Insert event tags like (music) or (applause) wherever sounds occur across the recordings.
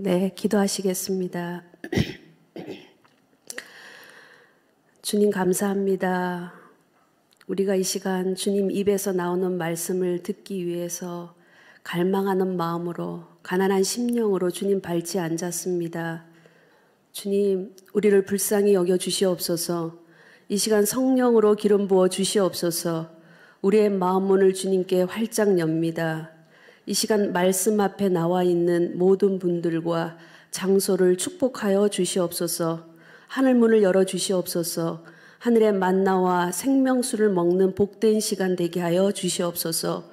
네, 기도하시겠습니다. (clears throat) 주님 감사합니다. 우리가 이 시간 주님 입에서 나오는 말씀을 듣기 위해서 갈망하는 마음으로 가난한 심령으로 주님 발치 앉았습니다. 주님, 우리를 불쌍히 여겨 주시옵소서. 이 시간 성령으로 기름 부어 주시옵소서. 우리의 마음 문을 주님께 활짝 엽니다. 이 시간 말씀 앞에 나와 있는 모든 분들과 장소를 축복하여 주시옵소서. 하늘 문을 열어 주시옵소서. 하늘의 만나와 생명수를 먹는 복된 시간 되게 하여 주시옵소서.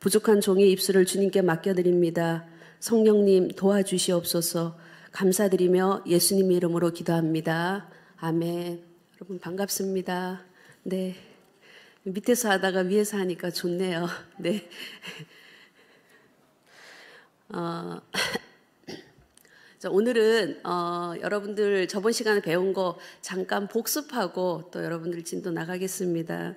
부족한 종의 입술을 주님께 맡겨드립니다. 성령님 도와주시옵소서. 감사드리며 예수님 이름으로 기도합니다. 아멘. 여러분 반갑습니다. 네. 밑에서 하다가 위에서 하니까 좋네요. 네. 어, (laughs) 오늘은 어, 여러분들 저번 시간에 배운 거 잠깐 복습하고 또 여러분들 진도 나가겠습니다.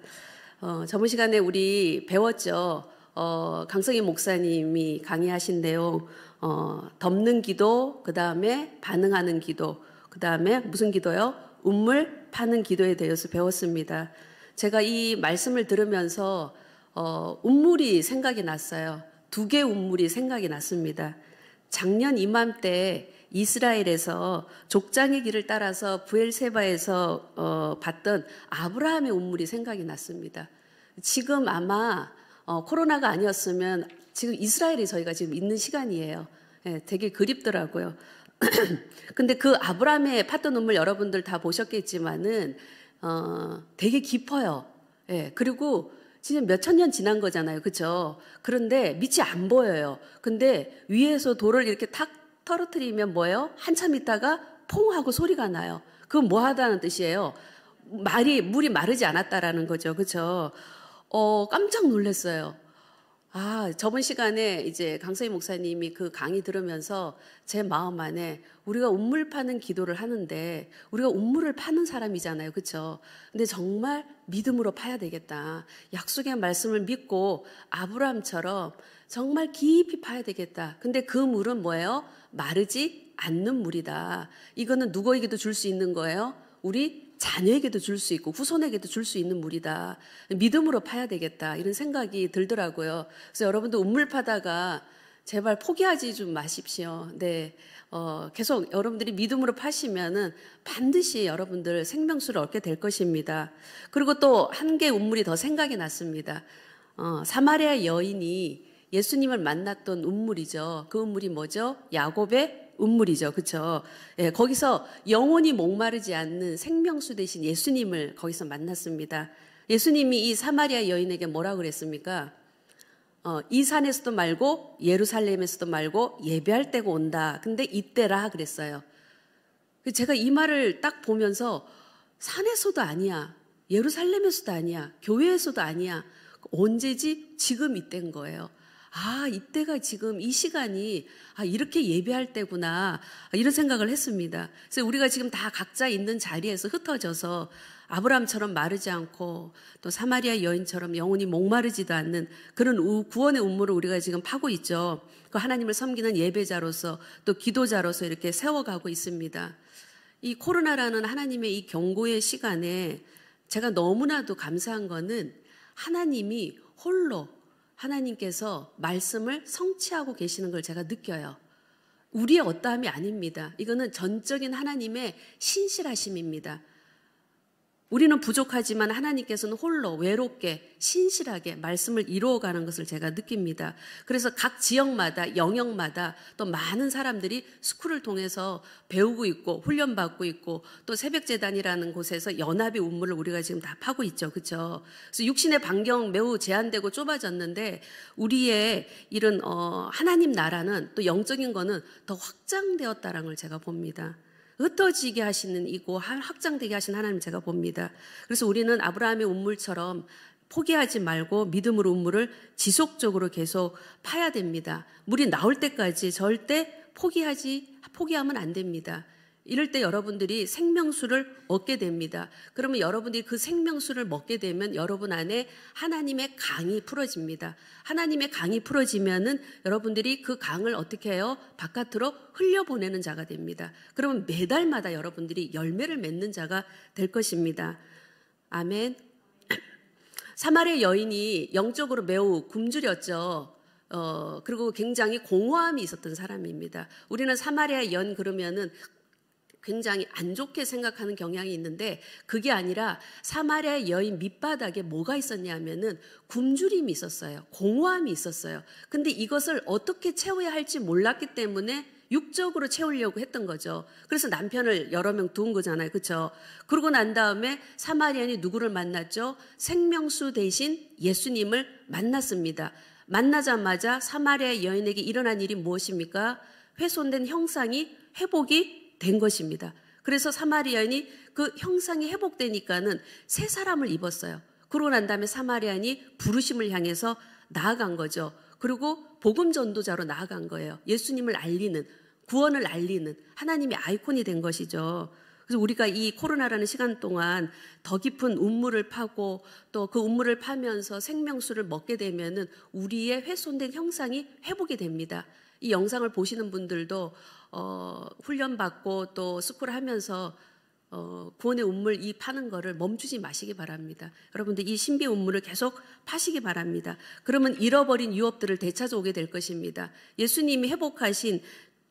어, 저번 시간에 우리 배웠죠. 어, 강성희 목사님이 강의하신 내용 어, 덮는 기도, 그 다음에 반응하는 기도, 그 다음에 무슨 기도요? 운물 파는 기도에 대해서 배웠습니다. 제가 이 말씀을 들으면서 어, 운물이 생각이 났어요. 두개의 운물이 생각이 났습니다. 작년 이맘때 이스라엘에서 족장의 길을 따라서 부엘세바에서 어, 봤던 아브라함의 운물이 생각이 났습니다. 지금 아마 어, 코로나가 아니었으면 지금 이스라엘이 저희가 지금 있는 시간이에요. 예, 되게 그립더라고요. (clears throat) 근데 그 아브라함의 파던 눈물 여러분들 다 보셨겠지만은 어, 되게 깊어요. 예, 그리고 지금 몇천 년 지난 거잖아요. 그렇죠? 그런데 밑이 안 보여요. 근데 위에서 돌을 이렇게 탁 떨어뜨리면 뭐예요? 한참 있다가 퐁 하고 소리가 나요. 그건 뭐 하다는 뜻이에요? 말이 물이 마르지 않았다라는 거죠. 그렇죠? 어, 깜짝 놀랐어요. 아, 저번 시간에 이제 강서희 목사님이 그 강의 들으면서 제 마음 안에 우리가 운물 파는 기도를 하는데 우리가 운물을 파는 사람이잖아요. 그렇죠? 근데 정말 믿음으로 파야 되겠다. 약속의 말씀을 믿고 아브라함처럼 정말 깊이 파야 되겠다. 근데 그 물은 뭐예요? 마르지 않는 물이다. 이거는 누구에게도 줄 수 있는 거예요? 우리 자녀에게도 줄 수 있고 후손에게도 줄 수 있는 물이다. 믿음으로 파야 되겠다. 이런 생각이 들더라고요. 그래서 여러분도 운물 파다가 제발 포기하지 좀 마십시오. 네. 어, 계속 여러분들이 믿음으로 파시면은 반드시 여러분들 생명수를 얻게 될 것입니다. 그리고 또 한 개의 운물이 더 생각이 났습니다. 어, 사마리아 여인이 예수님을 만났던 운물이죠. 그 운물이 뭐죠? 야곱의 운물이죠. 그렇죠? 예, 거기서 영혼이 목마르지 않는 생명수 대신 예수님을 거기서 만났습니다. 예수님이 이 사마리아 여인에게 뭐라 고 그랬습니까? 어, 이 산에서도 말고 예루살렘에서도 말고 예배할 때가 온다. 근데 이때라 그랬어요. 그 제가 이 말을 딱 보면서 산에서도 아니야. 예루살렘에서도 아니야. 교회에서도 아니야. 언제지? 지금 이때인 거예요. 아, 이때가 지금 이 시간이 아, 이렇게 예배할 때구나. 아, 이런 생각을 했습니다. 그래서 우리가 지금 다 각자 있는 자리에서 흩어져서 아브라함처럼 마르지 않고 또 사마리아 여인처럼 영혼이 목마르지도 않는 그런 구원의 운물을 우리가 지금 파고 있죠. 그 하나님을 섬기는 예배자로서 또 기도자로서 이렇게 세워가고 있습니다. 이 코로나라는 하나님의 이 경고의 시간에 제가 너무나도 감사한 거는 하나님이 홀로 하나님께서 말씀을 성취하고 계시는 걸 제가 느껴요. 우리의 어떠함이 아닙니다. 이거는 전적인 하나님의 신실하심입니다. 우리는 부족하지만 하나님께서는 홀로 외롭게 신실하게 말씀을 이루어가는 것을 제가 느낍니다. 그래서 각 지역마다 영역마다 또 많은 사람들이 스쿨을 통해서 배우고 있고 훈련받고 있고 또 새벽재단이라는 곳에서 연합의 운물을 우리가 지금 다 파고 있죠. 그렇죠? 그래서 육신의 반경 매우 제한되고 좁아졌는데 우리의 이런 어 하나님 나라는 또 영적인 거는 더 확장되었다라는 걸 제가 봅니다. 흩어지게 하시는 이고 확장되게 하신 하나님 제가 봅니다. 그래서 우리는 아브라함의 운물처럼 포기하지 말고 믿음으로 운물을 지속적으로 계속 파야 됩니다. 물이 나올 때까지 절대 포기하지 포기하면 안 됩니다. 이럴 때 여러분들이 생명수를 얻게 됩니다. 그러면 여러분들이 그 생명수를 먹게 되면 여러분 안에 하나님의 강이 풀어집니다. 하나님의 강이 풀어지면은 여러분들이 그 강을 어떻게 해요? 바깥으로 흘려보내는 자가 됩니다. 그러면 매달마다 여러분들이 열매를 맺는 자가 될 것입니다. 아멘. (clears throat) 사마리 아 여인이 영적으로 매우 굶주렸죠. 어, 그리고 굉장히 공허함이 있었던 사람입니다. 우리는 사마리아 연 그러면은 굉장히 안 좋게 생각하는 경향이 있는데 그게 아니라 사마리아 여인 밑바닥에 뭐가 있었냐면은 굶주림이 있었어요. 공허함이 있었어요. 근데 이것을 어떻게 채워야 할지 몰랐기 때문에 육적으로 채우려고 했던 거죠. 그래서 남편을 여러 명 두은 거잖아요. 그렇죠? 그러고 난 다음에 사마리안이 누구를 만났죠? 생명수 대신 예수님을 만났습니다. 만나자마자 사마리아 여인에게 일어난 일이 무엇입니까? 훼손된 형상이 회복이 된 것입니다. 그래서 사마리아인이 그 형상이 회복되니까는 새 사람을 입었어요. 그러고 난 다음에 사마리아인이 부르심을 향해서 나아간 거죠. 그리고 복음 전도자로 나아간 거예요. 예수님을 알리는 구원을 알리는 하나님의 아이콘이 된 것이죠. 그래서 우리가 이 코로나라는 시간 동안 더 깊은 운물을 파고 또그 운물을 파면서 생명수를 먹게 되면은 우리의 훼손된 형상이 회복이 됩니다. 이 영상을 보시는 분들도 어, 훈련받고 또 스쿨 하면서 어, 구원의 운물 이 파는 거를 멈추지 마시기 바랍니다. 여러분들 이 신비 운물을 계속 파시기 바랍니다. 그러면 잃어버린 유업들을 되찾아오게 될 것입니다. 예수님이 회복하신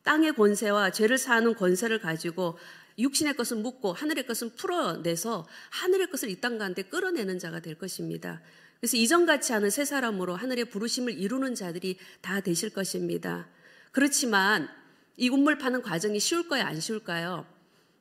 땅의 권세와 죄를 사하는 권세를 가지고 육신의 것은 묻고 하늘의 것은 풀어내서 하늘의 것을 이 땅 가운데 끌어내는 자가 될 것입니다. 그래서 이전같이 하는 세 사람으로 하늘의 부르심을 이루는 자들이 다 되실 것입니다. 그렇지만 이 국물 파는 과정이 쉬울까요? 안 쉬울까요?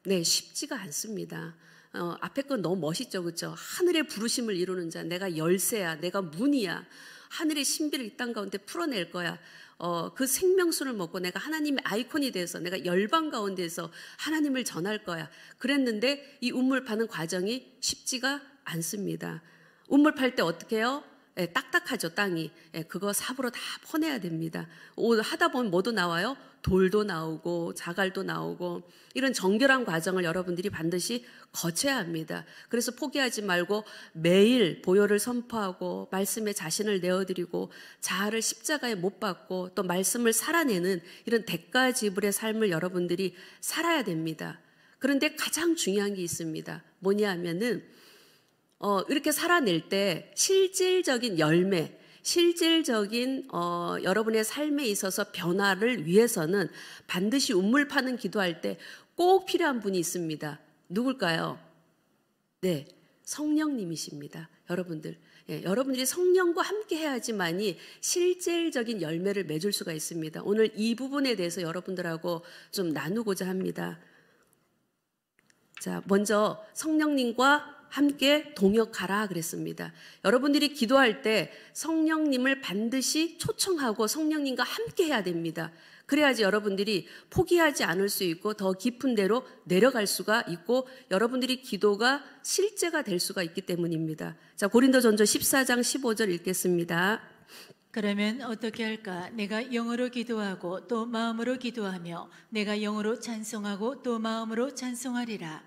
네, 쉽지가 않습니다. 어, 앞에 건 너무 멋있죠, 그죠 하늘의 부르심을 이루는 자, 내가 열쇠야, 내가 문이야. 하늘의 신비를 이 땅 가운데 풀어낼 거야. 어, 그 생명수를 먹고 내가 하나님의 아이콘이 돼서 내가 열방 가운데서 하나님을 전할 거야. 그랬는데 이 운물 파는 과정이 쉽지가 않습니다. 운물 팔 때 어떻게 해요? 예, 딱딱하죠 땅이 예, 그거 삽으로 다 퍼내야 됩니다. 오, 하다 보면 뭐도 나와요? 돌도 나오고 자갈도 나오고 이런 정결한 과정을 여러분들이 반드시 거쳐야 합니다. 그래서 포기하지 말고 매일 보혈을 선포하고 말씀에 자신을 내어드리고 자아를 십자가에 못 박고 또 말씀을 살아내는 이런 대가 지불의 삶을 여러분들이 살아야 됩니다. 그런데 가장 중요한 게 있습니다. 뭐냐 하면은 어, 이렇게 살아낼 때 실질적인 열매, 실질적인 어, 여러분의 삶에 있어서 변화를 위해서는 반드시 운물 파는 기도할 때 꼭 필요한 분이 있습니다. 누굴까요? 네, 성령님이십니다. 여러분들. 예, 여러분들이 성령과 함께 해야지만이 실질적인 열매를 맺을 수가 있습니다. 오늘 이 부분에 대해서 여러분들하고 좀 나누고자 합니다. 자, 먼저 성령님과 함께 동역하라 그랬습니다. 여러분들이 기도할 때 성령님을 반드시 초청하고 성령님과 함께 해야 됩니다. 그래야지 여러분들이 포기하지 않을 수 있고 더 깊은 데로 내려갈 수가 있고 여러분들이 기도가 실제가 될 수가 있기 때문입니다. 자, 고린도전서 14장 15절 읽겠습니다. 그러면 어떻게 할까? 내가 영어로 기도하고 또 마음으로 기도하며 내가 영어로 찬송하고 또 마음으로 찬송하리라.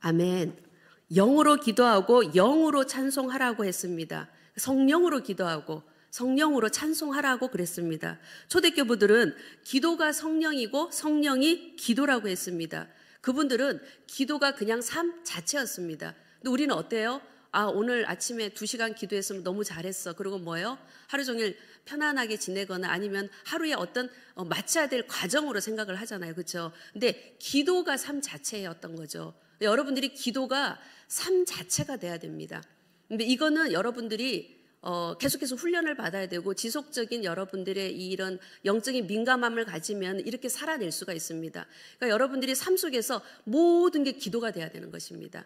아멘. 영으로 기도하고 영으로 찬송하라고 했습니다. 성령으로 기도하고 성령으로 찬송하라고 그랬습니다. 초대교부들은 기도가 성령이고 성령이 기도라고 했습니다. 그분들은 기도가 그냥 삶 자체였습니다. 근데 우리는 어때요? 아, 오늘 아침에 두 시간 기도했으면 너무 잘했어. 그리고 뭐예요? 하루 종일 편안하게 지내거나 아니면 하루에 어떤 어, 마쳐야 될 과정으로 생각을 하잖아요. 그렇죠? 근데 기도가 삶 자체였던 거죠. 여러분들이 기도가 삶 자체가 돼야 됩니다. 근데 이거는 여러분들이 어, 계속해서 훈련을 받아야 되고 지속적인 여러분들의 이런 영적인 민감함을 가지면 이렇게 살아낼 수가 있습니다. 그러니까 여러분들이 삶 속에서 모든 게 기도가 돼야 되는 것입니다.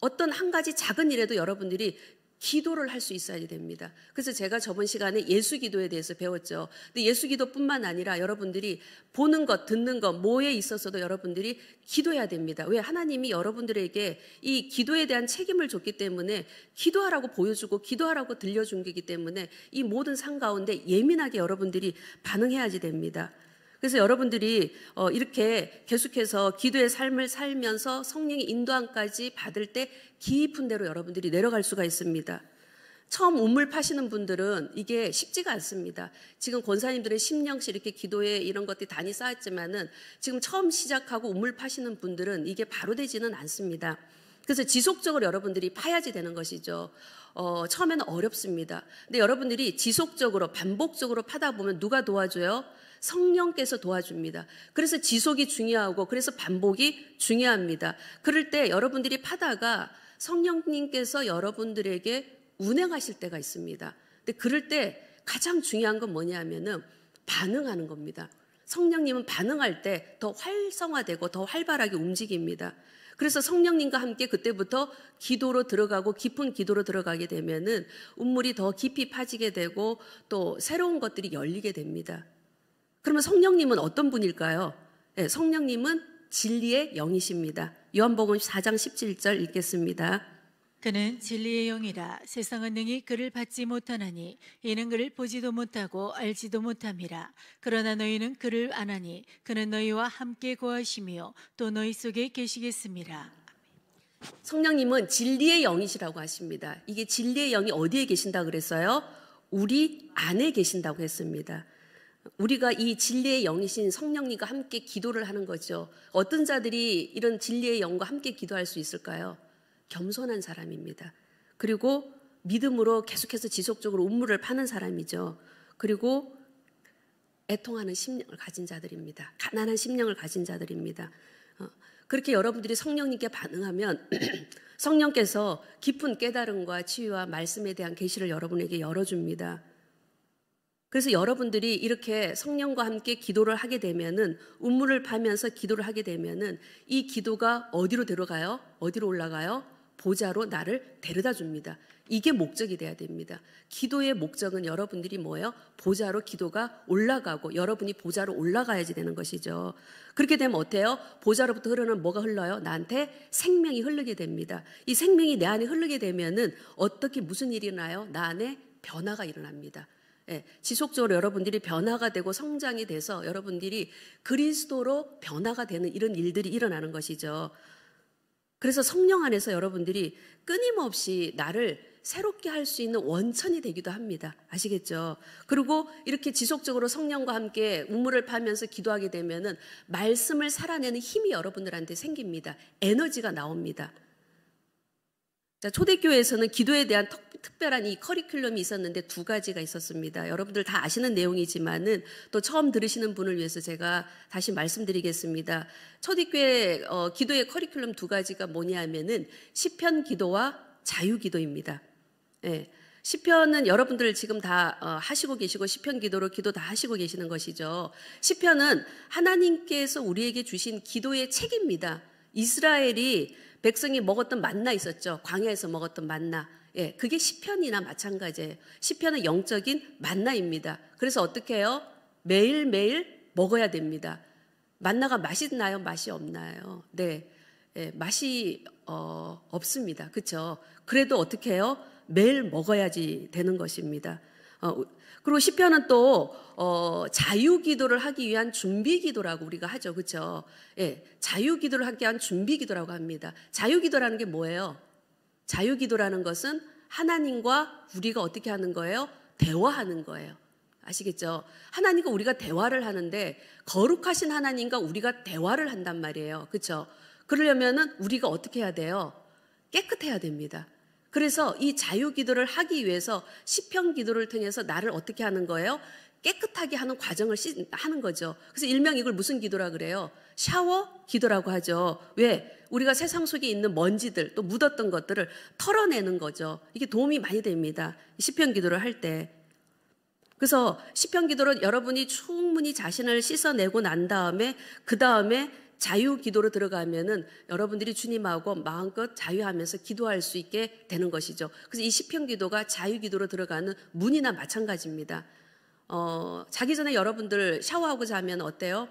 어떤 한 가지 작은 일에도 여러분들이 기도를 할 수 있어야 됩니다. 그래서 제가 저번 시간에 예수 기도에 대해서 배웠죠. 근데 예수 기도뿐만 아니라 여러분들이 보는 것, 듣는 것, 뭐에 있어서도 여러분들이 기도해야 됩니다. 왜 하나님이 여러분들에게 이 기도에 대한 책임을 줬기 때문에 기도하라고 보여주고 기도하라고 들려준 게기 때문에 이 모든 상 가운데 예민하게 여러분들이 반응해야지 됩니다. 그래서 여러분들이 어, 이렇게 계속해서 기도의 삶을 살면서 성령의 인도함까지 받을 때 깊은 대로 여러분들이 내려갈 수가 있습니다. 처음 우물 파시는 분들은 이게 쉽지가 않습니다. 지금 권사님들의 심령시 이렇게 기도에 이런 것들이 단이 쌓았지만은 지금 처음 시작하고 우물 파시는 분들은 이게 바로 되지는 않습니다. 그래서 지속적으로 여러분들이 파야지 되는 것이죠. 어, 처음에는 어렵습니다. 근데 여러분들이 지속적으로 반복적으로 파다 보면 누가 도와줘요? 성령께서 도와줍니다. 그래서 지속이 중요하고 그래서 반복이 중요합니다. 그럴 때 여러분들이 파다가 성령님께서 여러분들에게 운행하실 때가 있습니다. 근데 그럴 때 가장 중요한 건 뭐냐면은 반응하는 겁니다. 성령님은 반응할 때 더 활성화되고 더 활발하게 움직입니다. 그래서 성령님과 함께 그때부터 기도로 들어가고 깊은 기도로 들어가게 되면은 운물이 더 깊이 파지게 되고 또 새로운 것들이 열리게 됩니다. 그러면 성령님은 어떤 분일까요? 네, 성령님은 진리의 영이십니다. 요한복음 4장 17절 읽겠습니다. 그는 진리의 영이라 세상은 능히 그를 받지 못하나니 이는 그를 보지도 못하고 알지도 못함이라 그러나 너희는 그를 아나니 그는 너희와 함께 거하시며 또 너희 속에 계시겠습니다. 성령님은 진리의 영이시라고 하십니다. 이게 진리의 영이 어디에 계신다 그랬어요? 우리 안에 계신다고 했습니다. 우리가 이 진리의 영이신 성령님과 함께 기도를 하는 거죠. 어떤 자들이 이런 진리의 영과 함께 기도할 수 있을까요? 겸손한 사람입니다. 그리고 믿음으로 계속해서 지속적으로 온물을 파는 사람이죠. 그리고 애통하는 심령을 가진 자들입니다. 가난한 심령을 가진 자들입니다. 어, 그렇게 여러분들이 성령님께 반응하면 (clears throat) 성령께서 깊은 깨달음과 치유와 말씀에 대한 계시를 여러분에게 열어줍니다. 그래서 여러분들이 이렇게 성령과 함께 기도를 하게 되면은 운물을 파면서 기도를 하게 되면은 이 기도가 어디로 들어가요 어디로 올라가요? 보좌로 나를 데려다 줍니다. 이게 목적이 돼야 됩니다. 기도의 목적은 여러분들이 뭐예요? 보좌로 기도가 올라가고 여러분이 보좌로 올라가야지 되는 것이죠. 그렇게 되면 어때요? 보좌로부터 흐르는 뭐가 흘러요? 나한테 생명이 흐르게 됩니다. 이 생명이 내 안에 흐르게 되면은 어떻게 무슨 일이 나요? 나 안에 변화가 일어납니다. 예, 지속적으로 여러분들이 변화가 되고 성장이 돼서 여러분들이 그리스도로 변화가 되는 이런 일들이 일어나는 것이죠. 그래서 성령 안에서 여러분들이 끊임없이 나를 새롭게 할 수 있는 원천이 되기도 합니다. 아시겠죠? 그리고 이렇게 지속적으로 성령과 함께 우물을 파면서 기도하게 되면은 말씀을 살아내는 힘이 여러분들한테 생깁니다. 에너지가 나옵니다. 초대교회에서는 기도에 대한 특별한 이 커리큘럼이 있었는데 두 가지가 있었습니다. 여러분들 다 아시는 내용이지만은 또 처음 들으시는 분을 위해서 제가 다시 말씀드리겠습니다. 초대교회 어, 기도의 커리큘럼 두 가지가 뭐냐면은 시편 기도와 자유 기도입니다. 예. 시편은 여러분들 지금 다 어, 하시고 계시고 시편 기도로 기도 다 하시고 계시는 것이죠. 시편은 하나님께서 우리에게 주신 기도의 책입니다. 이스라엘이 백성이 먹었던 만나 있었죠. 광야에서 먹었던 만나. 예, 그게 시편이나 마찬가지예요. 시편은 영적인 만나입니다. 그래서 어떻게 해요? 매일매일 먹어야 됩니다. 만나가 맛있나요? 맛이 없나요? 네. 예, 맛이 어, 없습니다. 그렇죠? 그래도 어떻게 해요? 매일 먹어야지 되는 것입니다. 어, 그리고 시편은 또 어, 자유 기도를 하기 위한 준비 기도라고 우리가 하죠. 그렇죠? 예. 자유 기도를 하기 위한 준비 기도라고 합니다. 자유 기도라는 게 뭐예요? 자유 기도라는 것은 하나님과 우리가 어떻게 하는 거예요? 대화하는 거예요. 아시겠죠? 하나님과 우리가 대화를 하는데 거룩하신 하나님과 우리가 대화를 한단 말이에요. 그렇죠? 그러려면은 우리가 어떻게 해야 돼요? 깨끗해야 됩니다. 그래서 이 자유 기도를 하기 위해서 시편 기도를 통해서 나를 어떻게 하는 거예요? 깨끗하게 하는 과정을 하는 거죠. 그래서 일명 이걸 무슨 기도라 그래요? 샤워 기도라고 하죠. 왜? 우리가 세상 속에 있는 먼지들 또 묻었던 것들을 털어내는 거죠. 이게 도움이 많이 됩니다. 시편 기도를 할 때. 그래서 시편 기도는 여러분이 충분히 자신을 씻어내고 난 다음에 그 다음에 자유 기도로 들어가면은 여러분들이 주님하고 마음껏 자유하면서 기도할 수 있게 되는 것이죠. 그래서 이 시편 기도가 자유 기도로 들어가는 문이나 마찬가지입니다. 어, 자기 전에 여러분들 샤워하고 자면 어때요?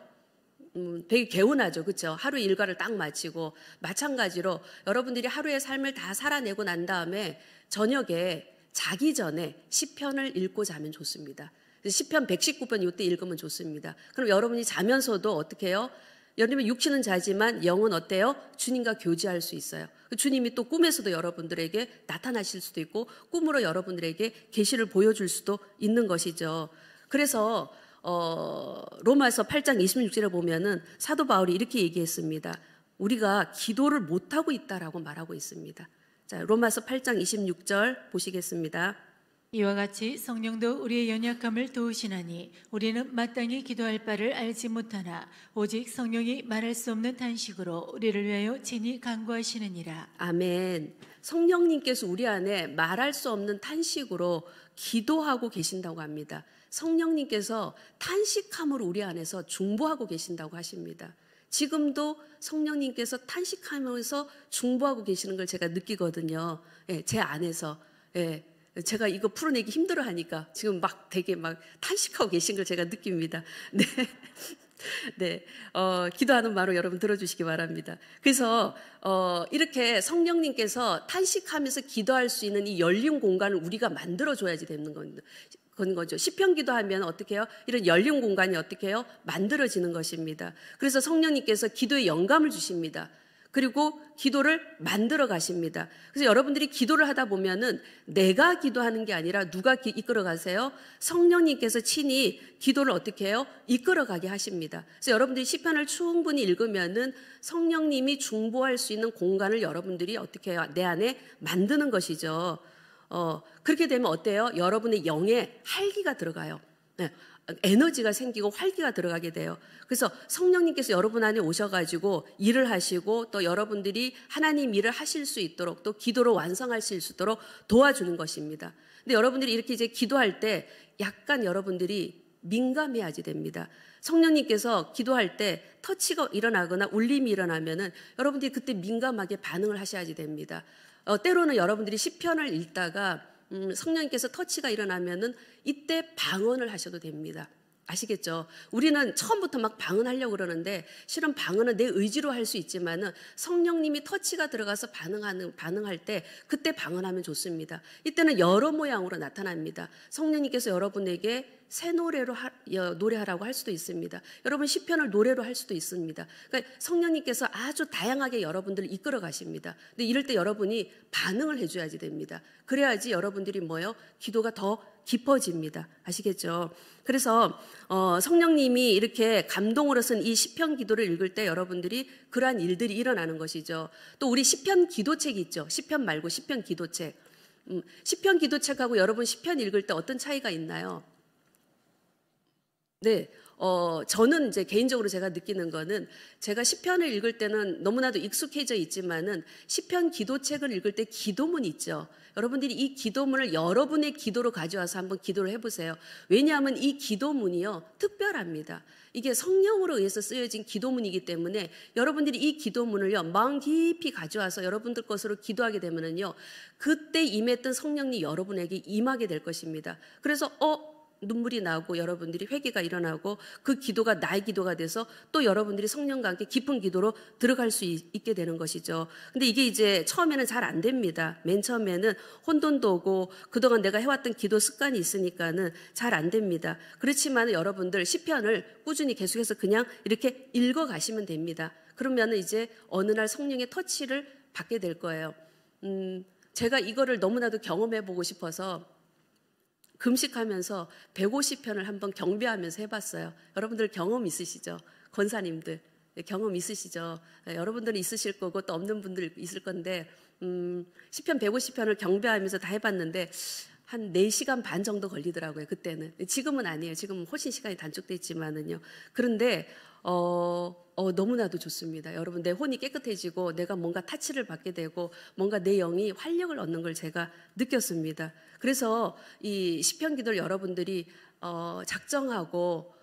음, 되게 개운하죠. 그렇죠? 하루 일과를 딱 마치고 마찬가지로 여러분들이 하루의 삶을 다 살아내고 난 다음에 저녁에 자기 전에 시편을 읽고 자면 좋습니다. 시편 119편 이때 읽으면 좋습니다. 그럼 여러분이 자면서도 어떻게 해요? 여러분 육신은 자지만 영은 어때요? 주님과 교제할 수 있어요. 그 주님이 또 꿈에서도 여러분들에게 나타나실 수도 있고 꿈으로 여러분들에게 계시를 보여줄 수도 있는 것이죠. 그래서 어, 로마서 8장 26절에 보면은 사도 바울이 이렇게 얘기했습니다. 우리가 기도를 못하고 있다라고 말하고 있습니다. 자, 로마서 8장 26절 보시겠습니다. 이와 같이 성령도 우리의 연약함을 도우시나니 우리는 마땅히 기도할 바를 알지 못하나 오직 성령이 말할 수 없는 탄식으로 우리를 위하여 진히 간구하시느니라. 아멘. 성령님께서 우리 안에 말할 수 없는 탄식으로 기도하고 계신다고 합니다. 성령님께서 탄식함으로 우리 안에서 중보하고 계신다고 하십니다. 지금도 성령님께서 탄식하면서 중보하고 계시는 걸 제가 느끼거든요. 예, 제 안에서 예, 제가 이거 풀어내기 힘들어 하니까 지금 막 되게 막 탄식하고 계신 걸 제가 느낍니다. (laughs) 네. 네, 어, 기도하는 바로 여러분 들어주시기 바랍니다. 그래서 어, 이렇게 성령님께서 탄식하면서 기도할 수 있는 이 열린 공간을 우리가 만들어줘야지 되는 겁니다. 그런 거죠. 시편 기도하면 어떻게 해요? 이런 열린 공간이 어떻게 해요? 만들어지는 것입니다. 그래서 성령님께서 기도에 영감을 주십니다. 그리고 기도를 만들어 가십니다. 그래서 여러분들이 기도를 하다 보면은 내가 기도하는 게 아니라 누가 기, 이끌어 가세요? 성령님께서 친히 기도를 어떻게 해요? 이끌어 가게 하십니다. 그래서 여러분들이 시편을 충분히 읽으면은 성령님이 중보할 수 있는 공간을 여러분들이 어떻게 해요? 내 안에 만드는 것이죠. 어, 그렇게 되면 어때요? 여러분의 영에 활기가 들어가요. 네. 에너지가 생기고 활기가 들어가게 돼요. 그래서 성령님께서 여러분 안에 오셔가지고 일을 하시고 또 여러분들이 하나님 일을 하실 수 있도록 또 기도로 완성하실 수 있도록 도와주는 것입니다. 근데 여러분들이 이렇게 이제 기도할 때 약간 여러분들이 민감해야지 됩니다. 성령님께서 기도할 때 터치가 일어나거나 울림이 일어나면은 여러분들이 그때 민감하게 반응을 하셔야지 됩니다. 어, 때로는 여러분들이 시편을 읽다가 음, 성령께서 터치가 일어나면은 이때 방언을 하셔도 됩니다. 아시겠죠? 우리는 처음부터 막 방언하려고 그러는데 실은 방언은 내 의지로 할 수 있지만은 성령님이 터치가 들어가서 반응하는 반응할 때 그때 방언하면 좋습니다. 이때는 여러 모양으로 나타납니다. 성령님께서 여러분에게 새 노래로 하, 노래하라고 할 수도 있습니다. 여러분 시편을 노래로 할 수도 있습니다. 그러니까 성령님께서 아주 다양하게 여러분들을 이끌어 가십니다. 근데 이럴 때 여러분이 반응을 해줘야지 됩니다. 그래야지 여러분들이 뭐요? 기도가 더 깊어집니다. 아시겠죠? 그래서 어, 성령님이 이렇게 감동으로 쓴이 시편 기도를 읽을 때 여러분들이 그러한 일들이 일어나는 것이죠. 또 우리 시편 기도책 있죠. 시편 말고 시편 기도책. 음, 시편 기도책하고 여러분 시편 읽을 때 어떤 차이가 있나요? 네. 어, 저는 이제 개인적으로 제가 느끼는 거는 제가 시편을 읽을 때는 너무나도 익숙해져 있지만은 시편 기도책을 읽을 때 기도문 있죠. 여러분들이 이 기도문을 여러분의 기도로 가져와서 한번 기도를 해보세요. 왜냐하면 이 기도문이요 특별합니다. 이게 성령으로 의해서 쓰여진 기도문이기 때문에 여러분들이 이 기도문을요 마음 깊이 가져와서 여러분들 것으로 기도하게 되면은요 그때 임했던 성령이 여러분에게 임하게 될 것입니다. 그래서 어 눈물이 나고 여러분들이 회개가 일어나고 그 기도가 나의 기도가 돼서 또 여러분들이 성령과 함께 깊은 기도로 들어갈 수 있게 되는 것이죠. 근데 이게 이제 처음에는 잘 안 됩니다. 맨 처음에는 혼돈도 오고 그동안 내가 해왔던 기도 습관이 있으니까는 잘 안 됩니다. 그렇지만 여러분들 시편을 꾸준히 계속해서 그냥 이렇게 읽어 가시면 됩니다. 그러면 이제 어느 날 성령의 터치를 받게 될 거예요. 음, 제가 이거를 너무나도 경험해 보고 싶어서 금식하면서 150편을 한번 경배하면서 해봤어요. 여러분들 경험 있으시죠? 권사님들 네, 경험 있으시죠? 네, 여러분들은 있으실 거고 또 없는 분들 있을 건데 음, 10편 150편을 경배하면서 다 해봤는데 한 4시간 반 정도 걸리더라고요, 그때는. 지금은 아니에요. 지금은 훨씬 시간이 단축돼 있지만은요. 그런데 어, 어, 너무나도 좋습니다. 여러분, 내 혼이 깨끗해지고 내가 뭔가 타치를 받게 되고 뭔가 내 영이 활력을 얻는 걸 제가 느꼈습니다. 그래서 이 시편 기도를 여러분들이 어, 작정하고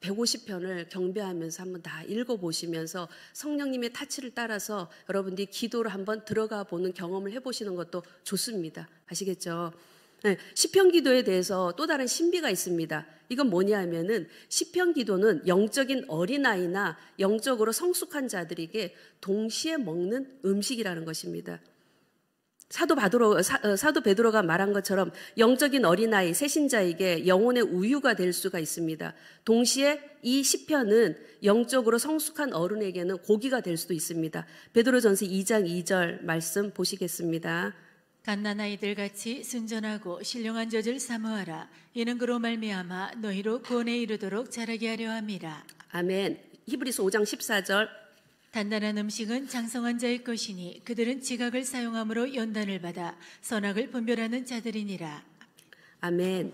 150편을 경배하면서 한번 다 읽어보시면서 성령님의 타치를 따라서 여러분들이 기도를 한번 들어가 보는 경험을 해보시는 것도 좋습니다. 아시겠죠? 네, 시편 기도에 대해서 또 다른 신비가 있습니다. 이건 뭐냐 하면은 시편 기도는 영적인 어린아이나 영적으로 성숙한 자들에게 동시에 먹는 음식이라는 것입니다. 사도, 바드로, 사, 어, 도 베드로가 말한 것처럼 영적인 어린아이 새신자에게 영혼의 우유가 될 수가 있습니다. 동시에 이 시편은 영적으로 성숙한 어른에게는 고기가 될 수도 있습니다. 베드로전서 2장 2절 말씀 보시겠습니다. 갓난아이들 같이 순전하고 신령한 젖을 사모하라. 이는 그로 말미암아 너희로 구원에 이르도록 자라게 하려 함이라. 아멘. 히브리서 5장 14절. 단단한 음식은 장성한 자의 것이니 그들은 지각을 사용함으로 연단을 받아 선악을 분별하는 자들이니라. 아멘.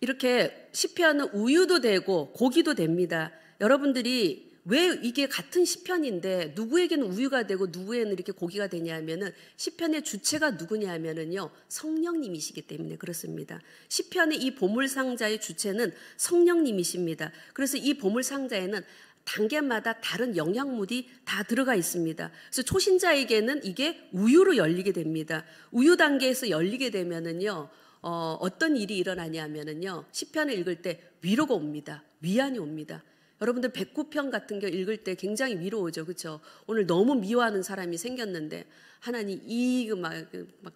이렇게 시편은 우유도 되고 고기도 됩니다. 여러분들이 왜 이게 같은 시편인데 누구에게는 우유가 되고 누구에는 게 이렇게 고기가 되냐면은 하 시편의 주체가 누구냐면은요 하 성령님이시기 때문에 그렇습니다. 시편의 이 보물 상자의 주체는 성령님이십니다. 그래서 이 보물 상자에는 단계마다 다른 영양물이 다 들어가 있습니다. 그래서 초신자에게는 이게 우유로 열리게 됩니다. 우유 단계에서 열리게 되면은요 어, 어떤 일이 일어나냐면은요 하 시편을 읽을 때 위로가 옵니다. 위안이 옵니다. 여러분들 백구편 같은 게 읽을 때 굉장히 위로 오죠. 그렇죠? 오늘 너무 미워하는 사람이 생겼는데 하나님 이막막 그 그 막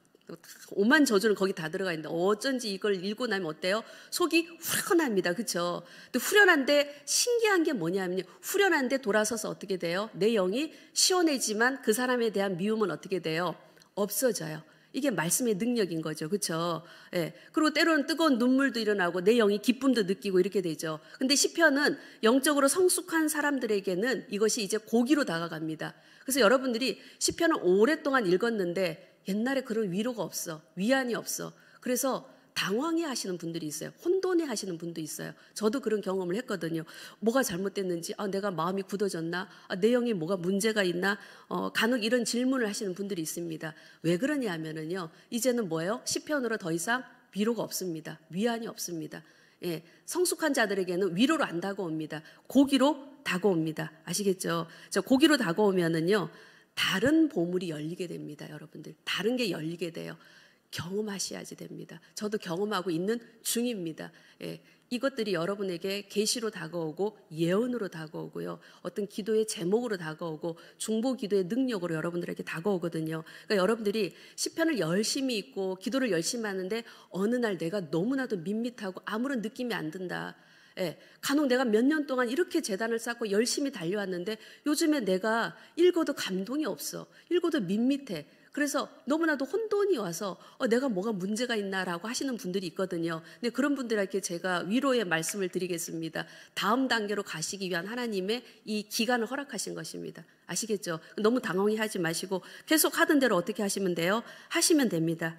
오만 저주는 거기 다 들어가 있는데 어쩐지 이걸 읽고 나면 어때요? 속이 후련합니다. 그렇죠? 근 후련한데 신기한 게 뭐냐면요. 후련한데 돌아서서 어떻게 돼요? 내 영이 시원해지만 그 사람에 대한 미움은 어떻게 돼요? 없어져요. 이게 말씀의 능력인 거죠. 그렇죠? 예. 그리고 때로는 뜨거운 눈물도 일어나고 내 영이 기쁨도 느끼고 이렇게 되죠. 근데 시편은 영적으로 성숙한 사람들에게는 이것이 이제 고기로 다가갑니다. 그래서 여러분들이 시편을 오랫동안 읽었는데 옛날에 그런 위로가 없어. 위안이 없어. 그래서 당황해 하시는 분들이 있어요. 혼돈해 하시는 분도 있어요. 저도 그런 경험을 했거든요. 뭐가 잘못됐는지, 아, 내가 마음이 굳어졌나? 아, 내용이 뭐가 문제가 있나? 어, 간혹 이런 질문을 하시는 분들이 있습니다. 왜 그러냐 하면은요. 이제는 뭐예요? 시편으로 더 이상 위로가 없습니다. 위안이 없습니다. 예, 성숙한 자들에게는 위로로 안 다가옵니다. 고기로 다가옵니다. 아시겠죠? 저 고기로 다가오면은요. 다른 보물이 열리게 됩니다, 여러분들. 다른 게 열리게 돼요. 경험하셔야지 됩니다. 저도 경험하고 있는 중입니다. 예, 이것들이 여러분에게 계시로 다가오고 예언으로 다가오고요. 어떤 기도의 제목으로 다가오고 중보 기도의 능력으로 여러분들에게 다가오거든요. 그러니까 여러분들이 시편을 열심히 읽고 기도를 열심히 하는데 어느 날 내가 너무나도 밋밋하고 아무런 느낌이 안 든다. 예, 간혹 내가 몇 년 동안 이렇게 재단을 쌓고 열심히 달려왔는데 요즘에 내가 읽어도 감동이 없어. 읽어도 밋밋해. 그래서 너무나도 혼돈이 와서 어, 내가 뭐가 문제가 있나라고 하시는 분들이 있거든요. 근데 그런 분들에게 제가 위로의 말씀을 드리겠습니다. 다음 단계로 가시기 위한 하나님의 이 기간을 허락하신 것입니다. 아시겠죠? 너무 당황해 하지 마시고 계속 하던 대로 어떻게 하시면 돼요? 하시면 됩니다.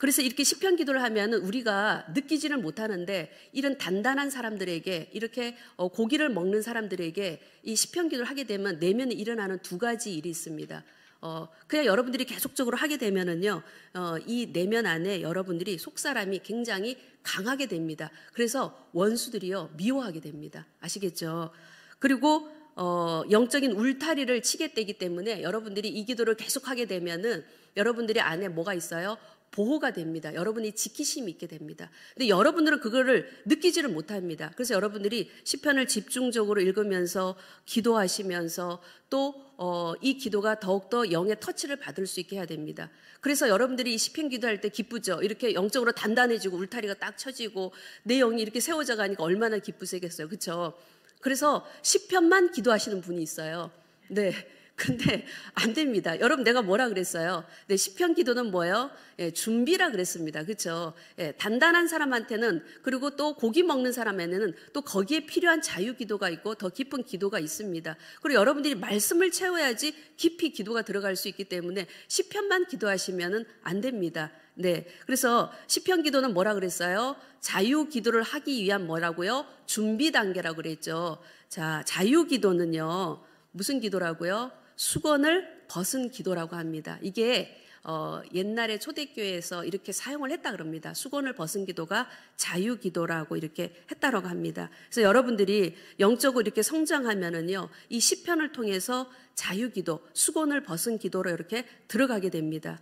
그래서 이렇게 시편 기도를 하면 우리가 느끼지를 못하는데 이런 단단한 사람들에게 이렇게 어, 고기를 먹는 사람들에게 이 시편 기도를 하게 되면 내면에 일어나는 두 가지 일이 있습니다. 어, 그냥 여러분들이 계속적으로 하게 되면은요, 어, 이 내면 안에 여러분들이 속사람이 굉장히 강하게 됩니다. 그래서 원수들이요, 미워하게 됩니다. 아시겠죠? 그리고, 어, 영적인 울타리를 치게 되기 때문에 여러분들이 이 기도를 계속하게 되면은 여러분들이 안에 뭐가 있어요? 보호가 됩니다. 여러분이 지키심이 있게 됩니다. 근데 여러분들은 그거를 느끼지를 못합니다. 그래서 여러분들이 시편을 집중적으로 읽으면서 기도하시면서 또 어, 이 기도가 더욱더 영의 터치를 받을 수 있게 해야 됩니다. 그래서 여러분들이 시편 기도할 때 기쁘죠. 이렇게 영적으로 단단해지고 울타리가 딱 쳐지고 내 영이 이렇게 세워져 가니까 얼마나 기쁘시겠어요. 그렇죠? 그래서 시편만 기도하시는 분이 있어요. 네. 근데 안 됩니다. 여러분 내가 뭐라 그랬어요? 네, 시편 기도는 뭐예요? 예, 준비라 그랬습니다. 그렇죠? 예, 단단한 사람한테는 그리고 또 고기 먹는 사람에는 또 거기에 필요한 자유 기도가 있고 더 깊은 기도가 있습니다. 그리고 여러분들이 말씀을 채워야지 깊이 기도가 들어갈 수 있기 때문에 시편만 기도하시면은 안 됩니다. 네. 그래서 시편 기도는 뭐라 그랬어요? 자유 기도를 하기 위한 뭐라고요? 준비 단계라고 그랬죠. 자, 자유 기도는요. 무슨 기도라고요? 수건을 벗은 기도라고 합니다. 이게 어, 옛날에 초대교회에서 이렇게 사용을 했다 그럽니다. 수건을 벗은 기도가 자유 기도라고 이렇게 했다라고 합니다. 그래서 여러분들이 영적으로 이렇게 성장하면은요, 이 시편을 통해서 자유 기도, 수건을 벗은 기도로 이렇게 들어가게 됩니다.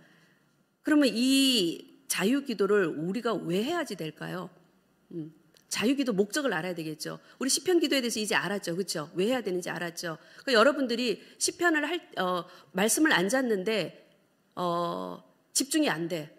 그러면 이 자유 기도를 우리가 왜 해야지 될까요? 음, 자유기도 목적을 알아야 되겠죠. 우리 시편 기도에 대해서 이제 알았죠, 그렇죠? 왜 해야 되는지 알았죠. 그러니까 여러분들이 시편을 할 어, 말씀을 안잤는데 어, 집중이 안 돼.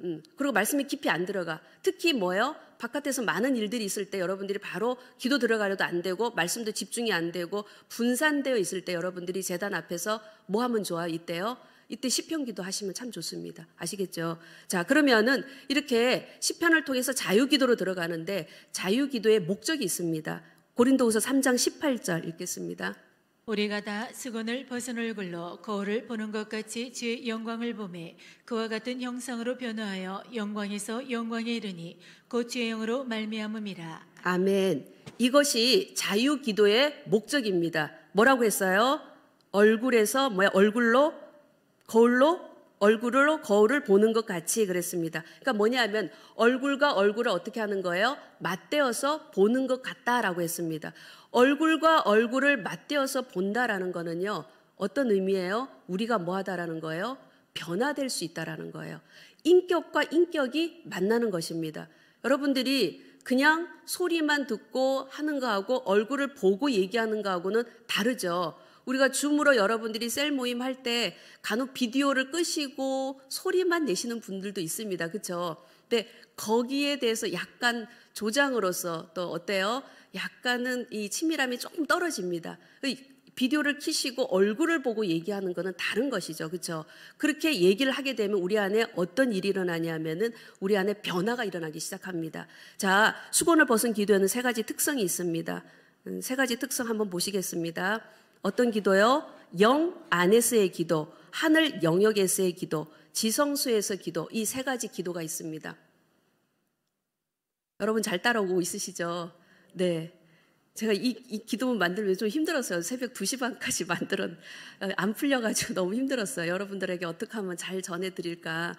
음, 그리고 말씀이 깊이 안 들어가. 특히 뭐예요? 바깥에서 많은 일들이 있을 때 여러분들이 바로 기도 들어가려도 안 되고 말씀도 집중이 안 되고 분산되어 있을 때 여러분들이 재단 앞에서 뭐 하면 좋아 이때요? 이때 시편 기도하시면 참 좋습니다. 아시겠죠? 자, 그러면은 이렇게 시편을 통해서 자유 기도로 들어가는데 자유 기도의 목적이 있습니다. 고린도후서 3장 18절 읽겠습니다. 우리가 다 수건을 벗은 얼굴로 거울을 보는 것 같이 주의 영광을 보매 그와 같은 형상으로 변화하여 영광에서 영광에 이르니 곧 주의 영으로 말미암음이라. 아멘. 이것이 자유 기도의 목적입니다. 뭐라고 했어요? 얼굴에서 뭐야? 얼굴로 거울로 얼굴로 거울을 보는 것 같이 그랬습니다. 그러니까 뭐냐면 얼굴과 얼굴을 어떻게 하는 거예요? 맞대어서 보는 것 같다라고 했습니다. 얼굴과 얼굴을 맞대어서 본다라는 거는요. 어떤 의미예요? 우리가 뭐 하다라는 거예요? 변화될 수 있다라는 거예요. 인격과 인격이 만나는 것입니다. 여러분들이 그냥 소리만 듣고 하는 거하고 얼굴을 보고 얘기하는 거하고는 다르죠. 우리가 줌으로 여러분들이 셀 모임 할 때 간혹 비디오를 끄시고 소리만 내시는 분들도 있습니다. 그렇죠? 근데 거기에 대해서 약간 조장으로서 또 어때요? 약간은 이 친밀함이 조금 떨어집니다. 비디오를 키시고 얼굴을 보고 얘기하는 거는 다른 것이죠. 그렇죠? 그렇게 얘기를 하게 되면 우리 안에 어떤 일이 일어나냐면은 우리 안에 변화가 일어나기 시작합니다. 자, 수건을 벗은 기도에는 세 가지 특성이 있습니다. 음, 세 가지 특성 한번 보시겠습니다. 어떤 기도요? 영 안에서의 기도, 하늘 영역에서의 기도, 지성수에서 기도, 이 세 가지 기도가 있습니다. 여러분 잘 따라오고 있으시죠? 네. 제가 이, 이 기도문 만들면 좀 힘들었어요. 새벽 2시 반까지 (laughs) 만들었, 안 풀려가지고 너무 힘들었어요. 여러분들에게 어떻게 하면 잘 전해드릴까.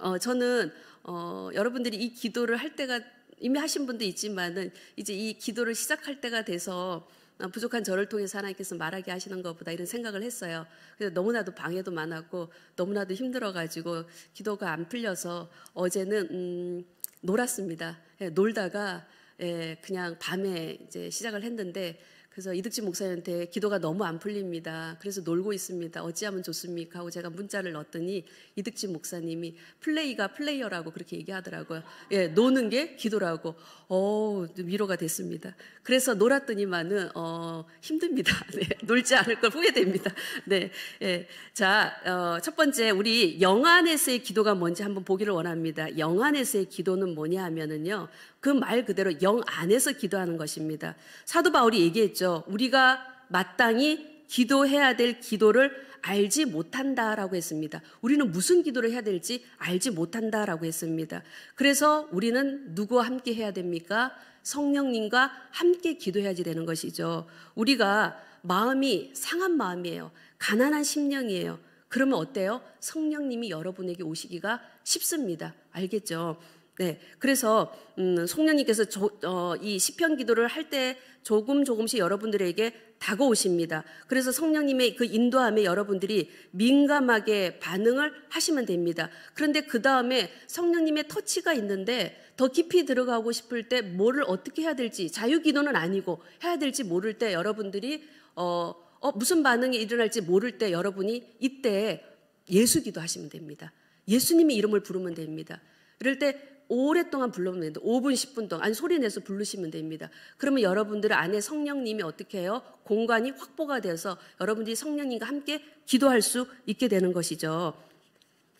어, 저는, 어, 여러분들이 이 기도를 할 때가 이미 하신 분도 있지만은 이제 이 기도를 시작할 때가 돼서 어, 부족한 저를 통해서 하나님께서 말하게 하시는 것보다 이런 생각을 했어요. 그래서 너무나도 방해도 많았고 너무나도 힘들어가지고 기도가 안 풀려서 어제는 음, 놀았습니다. 예, 놀다가 예, 그냥 밤에 이제 시작을 했는데 그래서 이득진 목사님한테 기도가 너무 안 풀립니다. 그래서 놀고 있습니다. 어찌하면 좋습니까? 하고 제가 문자를 넣었더니 이득진 목사님이 플레이가 플레이어라고 그렇게 얘기하더라고요. 예, 노는 게 기도라고. 어, 위로가 됐습니다. 그래서 놀았더니만은 어, 힘듭니다. (laughs) 네, 놀지 않을 걸 후회됩니다. 네, 예, 자, 어, 첫 번째 우리 영안에서의 기도가 뭔지 한번 보기를 원합니다. 영안에서의 기도는 뭐냐 하면은요, 그말 그대로 영 안에서 기도하는 것입니다. 사도 바울이 얘기했죠. 우리가 마땅히 기도해야 될 기도를 알지 못한다라고 했습니다. 우리는 무슨 기도를 해야 될지 알지 못한다라고 했습니다. 그래서 우리는 누구와 함께 해야 됩니까? 성령님과 함께 기도해야지 되는 것이죠. 우리가 마음이 상한 마음이에요. 가난한 심령이에요. 그러면 어때요? 성령님이 여러분에게 오시기가 쉽습니다. 알겠죠? 네, 그래서 음, 송년님께서 저, 어, 이 시편 기도를 할 때 조금 조금씩 여러분들에게 다가오십니다. 그래서 성령님의 그 인도함에 여러분들이 민감하게 반응을 하시면 됩니다. 그런데 그 다음에 성령님의 터치가 있는데 더 깊이 들어가고 싶을 때 뭐를 어떻게 해야 될지 자유 기도는 아니고 해야 될지 모를 때 여러분들이 어, 어 무슨 반응이 일어날지 모를 때 여러분이 이때 예수 기도하시면 됩니다. 예수님의 이름을 부르면 됩니다. 이럴 때 오랫동안 불러면 됩니다. 5분, 10분 동안 아니, 소리 내서 부르시면 됩니다. 그러면 여러분들 안에 성령님이 어떻게 해요? 공간이 확보가 돼서 여러분들이 성령님과 함께 기도할 수 있게 되는 것이죠.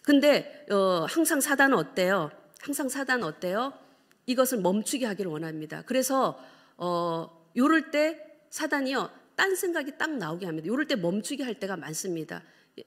근데 어, 항상 사단은 어때요? 항상 사단은 어때요? 이것을 멈추게 하기를 원합니다. 그래서 어, 요럴 때 사단이요. 딴 생각이 딱 나오게 합니다. 요럴 때 멈추게 할 때가 많습니다. 예,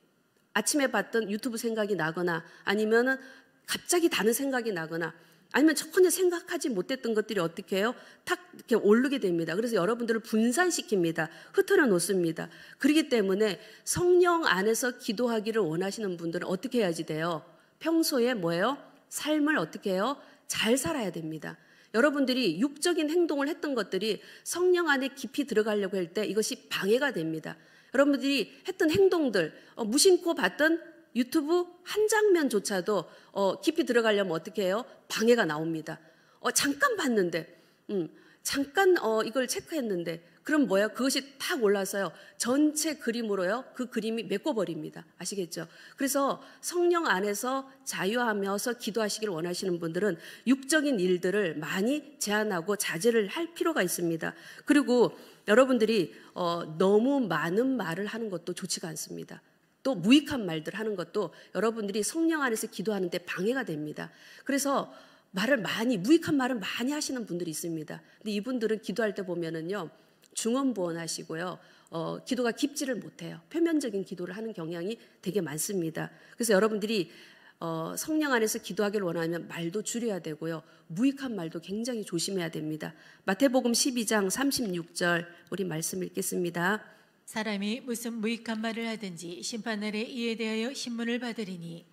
아침에 봤던 유튜브 생각이 나거나 아니면은 갑자기 다른 생각이 나거나 아니면 전혀 생각하지 못했던 것들이 어떻게 해요? 탁 이렇게 오르게 됩니다. 그래서 여러분들을 분산시킵니다. 흩어려 놓습니다. 그렇기 때문에 성령 안에서 기도하기를 원하시는 분들은 어떻게 해야지 돼요? 평소에 뭐예요? 삶을 어떻게 해요? 잘 살아야 됩니다. 여러분들이 육적인 행동을 했던 것들이 성령 안에 깊이 들어가려고 할 때 이것이 방해가 됩니다. 여러분들이 했던 행동들, 어, 무심코 봤던 유튜브 한 장면조차도 어, 깊이 들어가려면 어떻게 해요? 방해가 나옵니다. 어, 잠깐 봤는데, 음, 잠깐 어, 이걸 체크했는데, 그럼 뭐야? 그것이 탁 올라서요. 전체 그림으로요. 그 그림이 메꿔버립니다. 아시겠죠? 그래서 성령 안에서 자유하면서 기도하시길 원하시는 분들은 육적인 일들을 많이 제한하고 자제를 할 필요가 있습니다. 그리고 여러분들이 어, 너무 많은 말을 하는 것도 좋지가 않습니다. 또 무익한 말들 하는 것도 여러분들이 성령 안에서 기도하는데 방해가 됩니다. 그래서 말을 많이 무익한 말을 많이 하시는 분들이 있습니다. 근데 이분들은 기도할 때 보면은요 중언부언하시고요 어, 기도가 깊지를 못해요. 표면적인 기도를 하는 경향이 되게 많습니다. 그래서 여러분들이 어, 성령 안에서 기도하길 원하면 말도 줄여야 되고요. 무익한 말도 굉장히 조심해야 됩니다. 마태복음 12장 36절 우리 말씀 읽겠습니다. 사람이 무슨 무익한 말을 하든지 심판날에 이에 대하여 신문을 받으리니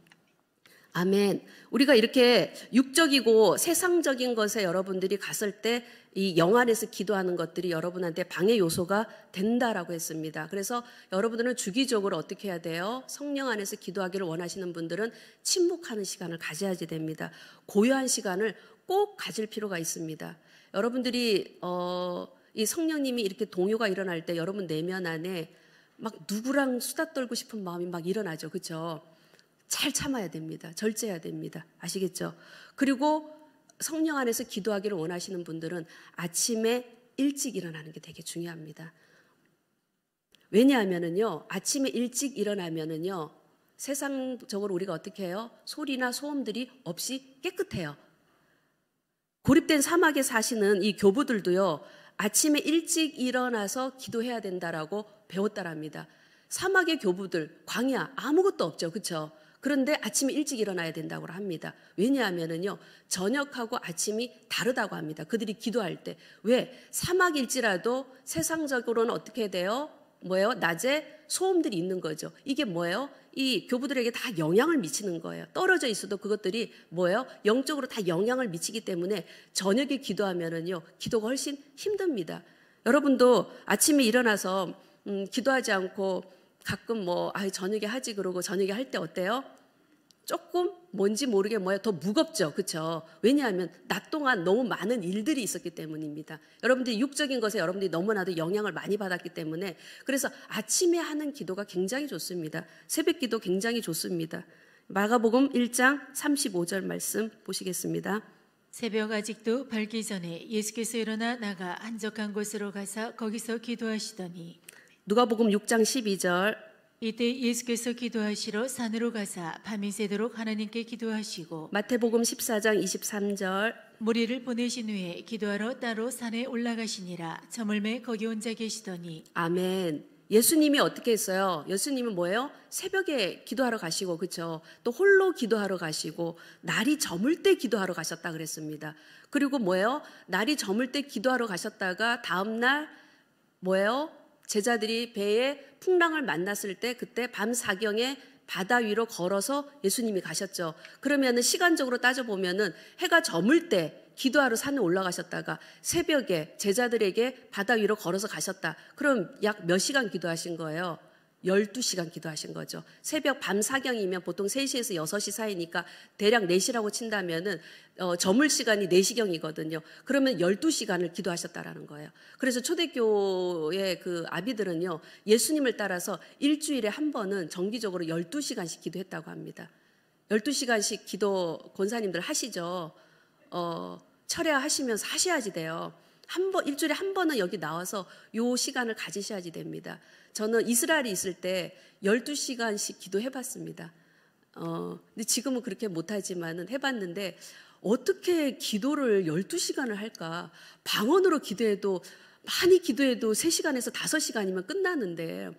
아멘. 우리가 이렇게 육적이고 세상적인 것에 여러분들이 갔을 때 이 영안에서 기도하는 것들이 여러분한테 방해 요소가 된다라고 했습니다. 그래서 여러분들은 주기적으로 어떻게 해야 돼요? 성령 안에서 기도하기를 원하시는 분들은 침묵하는 시간을 가져야지 됩니다. 고요한 시간을 꼭 가질 필요가 있습니다. 여러분들이 어이 성령님이 이렇게 동요가 일어날 때 여러분 내면 안에 막 누구랑 수다 떨고 싶은 마음이 막 일어나죠. 그렇죠? 잘 참아야 됩니다. 절제해야 됩니다. 아시겠죠? 그리고 성령 안에서 기도하기를 원하시는 분들은 아침에 일찍 일어나는 게 되게 중요합니다. 왜냐하면은요, 아침에 일찍 일어나면은요, 세상적으로 우리가 어떻게 해요? 소리나 소음들이 없이 깨끗해요. 고립된 사막에 사시는 이 교부들도요, 아침에 일찍 일어나서 기도해야 된다라고 배웠다랍니다. 사막의 교부들, 광야 아무것도 없죠. 그렇죠? 그런데 아침에 일찍 일어나야 된다고 합니다. 왜냐하면은요, 저녁하고 아침이 다르다고 합니다. 그들이 기도할 때. 왜? 사막일지라도 세상적으로는 어떻게 돼요? 뭐예요? 낮에 소음들이 있는 거죠. 이게 뭐예요? 이 교부들에게 다 영향을 미치는 거예요. 떨어져 있어도 그것들이 뭐예요? 영적으로 다 영향을 미치기 때문에 저녁에 기도하면은요, 기도가 훨씬 힘듭니다. 여러분도 아침에 일어나서 음, 기도하지 않고 가끔 뭐, 아, 저녁에 하지 그러고 저녁에 할 때 어때요? 조금 뭔지 모르게 뭐야더 무겁죠. 그렇죠? 왜냐하면 낮 동안 너무 많은 일들이 있었기 때문입니다. 여러분들이 육적인 것에 여러분들이 너무나도 영향을 많이 받았기 때문에 그래서 아침에 하는 기도가 굉장히 좋습니다. 새벽 기도 굉장히 좋습니다. 마가복음 1장 35절 말씀 보시겠습니다. 새벽 아직도 밝기 전에 예수께서 일어나 나가 한적한 곳으로 가서 거기서 기도하시더니 누가복음 6장 12절 이때 예수께서 기도하시러 산으로 가사 밤이 새도록 하나님께 기도하시고 마태복음 14장 23절 무리를 보내신 후에 기도하러 따로 산에 올라가시니라 저물매 거기 혼자 계시더니 아멘 예수님이 어떻게 했어요? 예수님은 뭐예요? 새벽에 기도하러 가시고 그렇죠. 또 홀로 기도하러 가시고 날이 저물 때 기도하러 가셨다 그랬습니다. 그리고 뭐예요? 날이 저물 때 기도하러 가셨다가 다음 날 뭐예요? 제자들이 배에 풍랑을 만났을 때 그때 밤 사경에 바다 위로 걸어서 예수님이 가셨죠. 그러면은 시간적으로 따져보면은 해가 저물 때 기도하러 산에 올라가셨다가 새벽에 제자들에게 바다 위로 걸어서 가셨다. 그럼 약 몇 시간 기도하신 거예요? 12시간 기도하신 거죠. 새벽 밤 사경이면 보통 3시에서 6시 사이니까 대략 4시라고 친다면은 어, 저물 시간이 4시경이거든요. 그러면 12시간을 기도하셨다라는 거예요. 그래서 초대교의 그 아비들은요. 예수님을 따라서 일주일에 한 번은 정기적으로 12시간씩 기도했다고 합니다. 12시간씩 기도 권사님들 하시죠. 어, 철야 하시면서 하셔야지 돼요. 한 번, 일주일에 한 번은 여기 나와서 요 시간을 가지셔야지 됩니다. 저는 이스라엘에 있을 때 12시간씩 기도해 봤습니다. 어, 근데 지금은 그렇게 못하지만은 해봤는데 어떻게 기도를 12시간을 할까? 방언으로 기도해도 많이 기도해도 3시간에서 5시간이면 끝나는데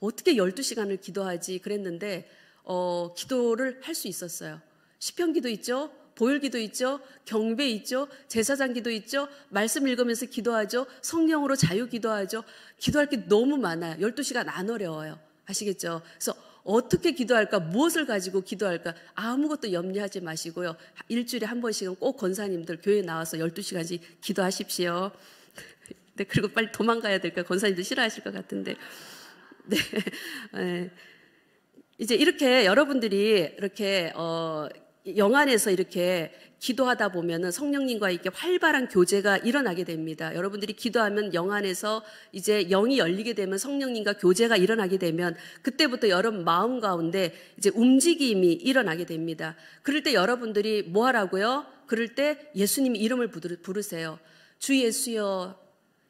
어떻게 12시간을 기도하지 그랬는데 어, 기도를 할 수 있었어요. 시편 기도 있죠? 보혈기도 있죠. 경배 있죠. 제사장기도 있죠. 말씀 읽으면서 기도하죠. 성령으로 자유 기도하죠. 기도할 게 너무 많아요. 12시간 안 어려워요. 아시겠죠? 그래서 어떻게 기도할까? 무엇을 가지고 기도할까? 아무것도 염려하지 마시고요. 일주일에 한 번씩은 꼭 권사님들 교회 나와서 12시간씩 기도하십시오. (laughs) 네, 그리고 빨리 도망가야 될까? 권사님들 싫어하실 것 같은데. (laughs) 네. 네. 이제 이렇게 여러분들이 이렇게 어 영안에서 이렇게 기도하다 보면은 성령님과 이렇게 활발한 교제가 일어나게 됩니다. 여러분들이 기도하면 영안에서 이제 영이 열리게 되면 성령님과 교제가 일어나게 되면 그때부터 여러분 마음 가운데 이제 움직임이 일어나게 됩니다. 그럴 때 여러분들이 뭐 하라고요? 그럴 때 예수님 이름을 부르세요. 주 예수여,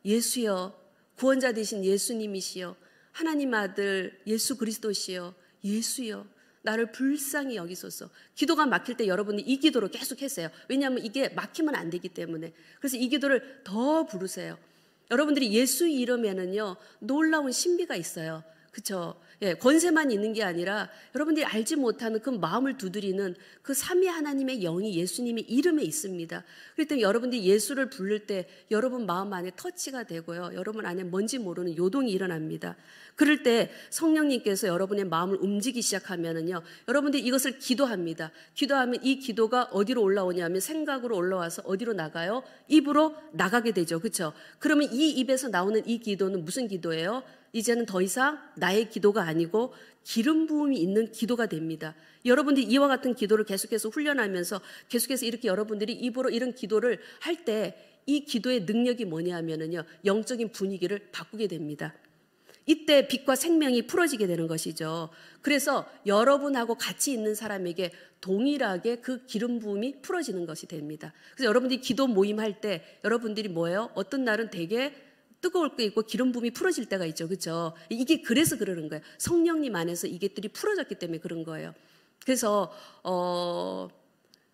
예수여, 구원자 되신 예수님이시여, 하나님 아들 예수 그리스도시여, 예수여. 나를 불쌍히 여기소서. 기도가 막힐 때 여러분이 이 기도로 계속 했어요. 왜냐하면 이게 막히면 안 되기 때문에. 그래서 이 기도를 더 부르세요. 여러분들이 예수 이름에는요, 놀라운 신비가 있어요. 그쵸? 예, 권세만 있는 게 아니라 여러분들이 알지 못하는 그 마음을 두드리는 그 삼위 하나님의 영이 예수님의 이름에 있습니다. 그랬더니 여러분들이 예수를 부를 때 여러분 마음 안에 터치가 되고요. 여러분 안에 뭔지 모르는 요동이 일어납니다. 그럴 때 성령님께서 여러분의 마음을 움직이기 시작하면은요. 여러분들이 이것을 기도합니다. 기도하면 이 기도가 어디로 올라오냐면 생각으로 올라와서 어디로 나가요? 입으로 나가게 되죠. 그렇죠? 그러면 이 입에서 나오는 이 기도는 무슨 기도예요? 이제는 더 이상 나의 기도가 아니고 기름 부음이 있는 기도가 됩니다. 여러분들이 이와 같은 기도를 계속해서 훈련하면서 계속해서 이렇게 여러분들이 입으로 이런 기도를 할 때 이 기도의 능력이 뭐냐 하면은요, 영적인 분위기를 바꾸게 됩니다. 이때 빛과 생명이 풀어지게 되는 것이죠. 그래서 여러분하고 같이 있는 사람에게 동일하게 그 기름 부음이 풀어지는 것이 됩니다. 그래서 여러분들이 기도 모임할 때 여러분들이 뭐예요? 어떤 날은 되게 뜨거울 때 있고 기름 붐이 풀어질 때가 있죠. 그렇죠? 이게 그래서 그러는 거예요. 성령님 안에서 이게들이 풀어졌기 때문에 그런 거예요. 그래서 어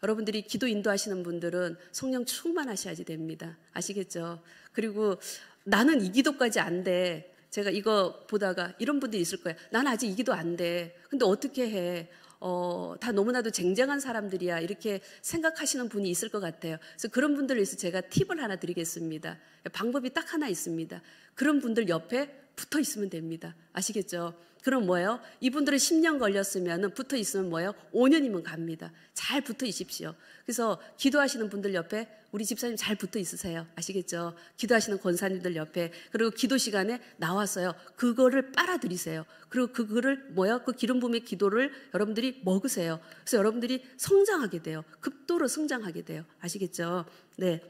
여러분들이 기도 인도하시는 분들은 성령 충만하셔야지 됩니다. 아시겠죠? 그리고 나는 이 기도까지 안 돼. 제가 이거 보다가 이런 분들이 있을 거예요. 난 아직 이 기도 안 돼. 근데 어떻게 해? 어, 다 너무나도 쟁쟁한 사람들이야 이렇게 생각하시는 분이 있을 것 같아요. 그래서 그런 분들 위해서 제가 팁을 하나 드리겠습니다. 방법이 딱 하나 있습니다. 그런 분들 옆에 붙어 있으면 됩니다. 아시겠죠? 그럼 뭐예요? 이분들은 10년 걸렸으면 붙어 있으면 뭐예요? 5년이면 갑니다. 잘 붙어 있십시오. 그래서 기도하시는 분들 옆에 우리 집사님 잘 붙어 있으세요. 아시겠죠? 기도하시는 권사님들 옆에 그리고 기도 시간에 나왔어요. 그거를 빨아들이세요. 그리고 그, 그거를 뭐야? 그 기름 부음의 기도를 여러분들이 먹으세요. 그래서 여러분들이 성장하게 돼요. 급도로 성장하게 돼요. 아시겠죠? 네.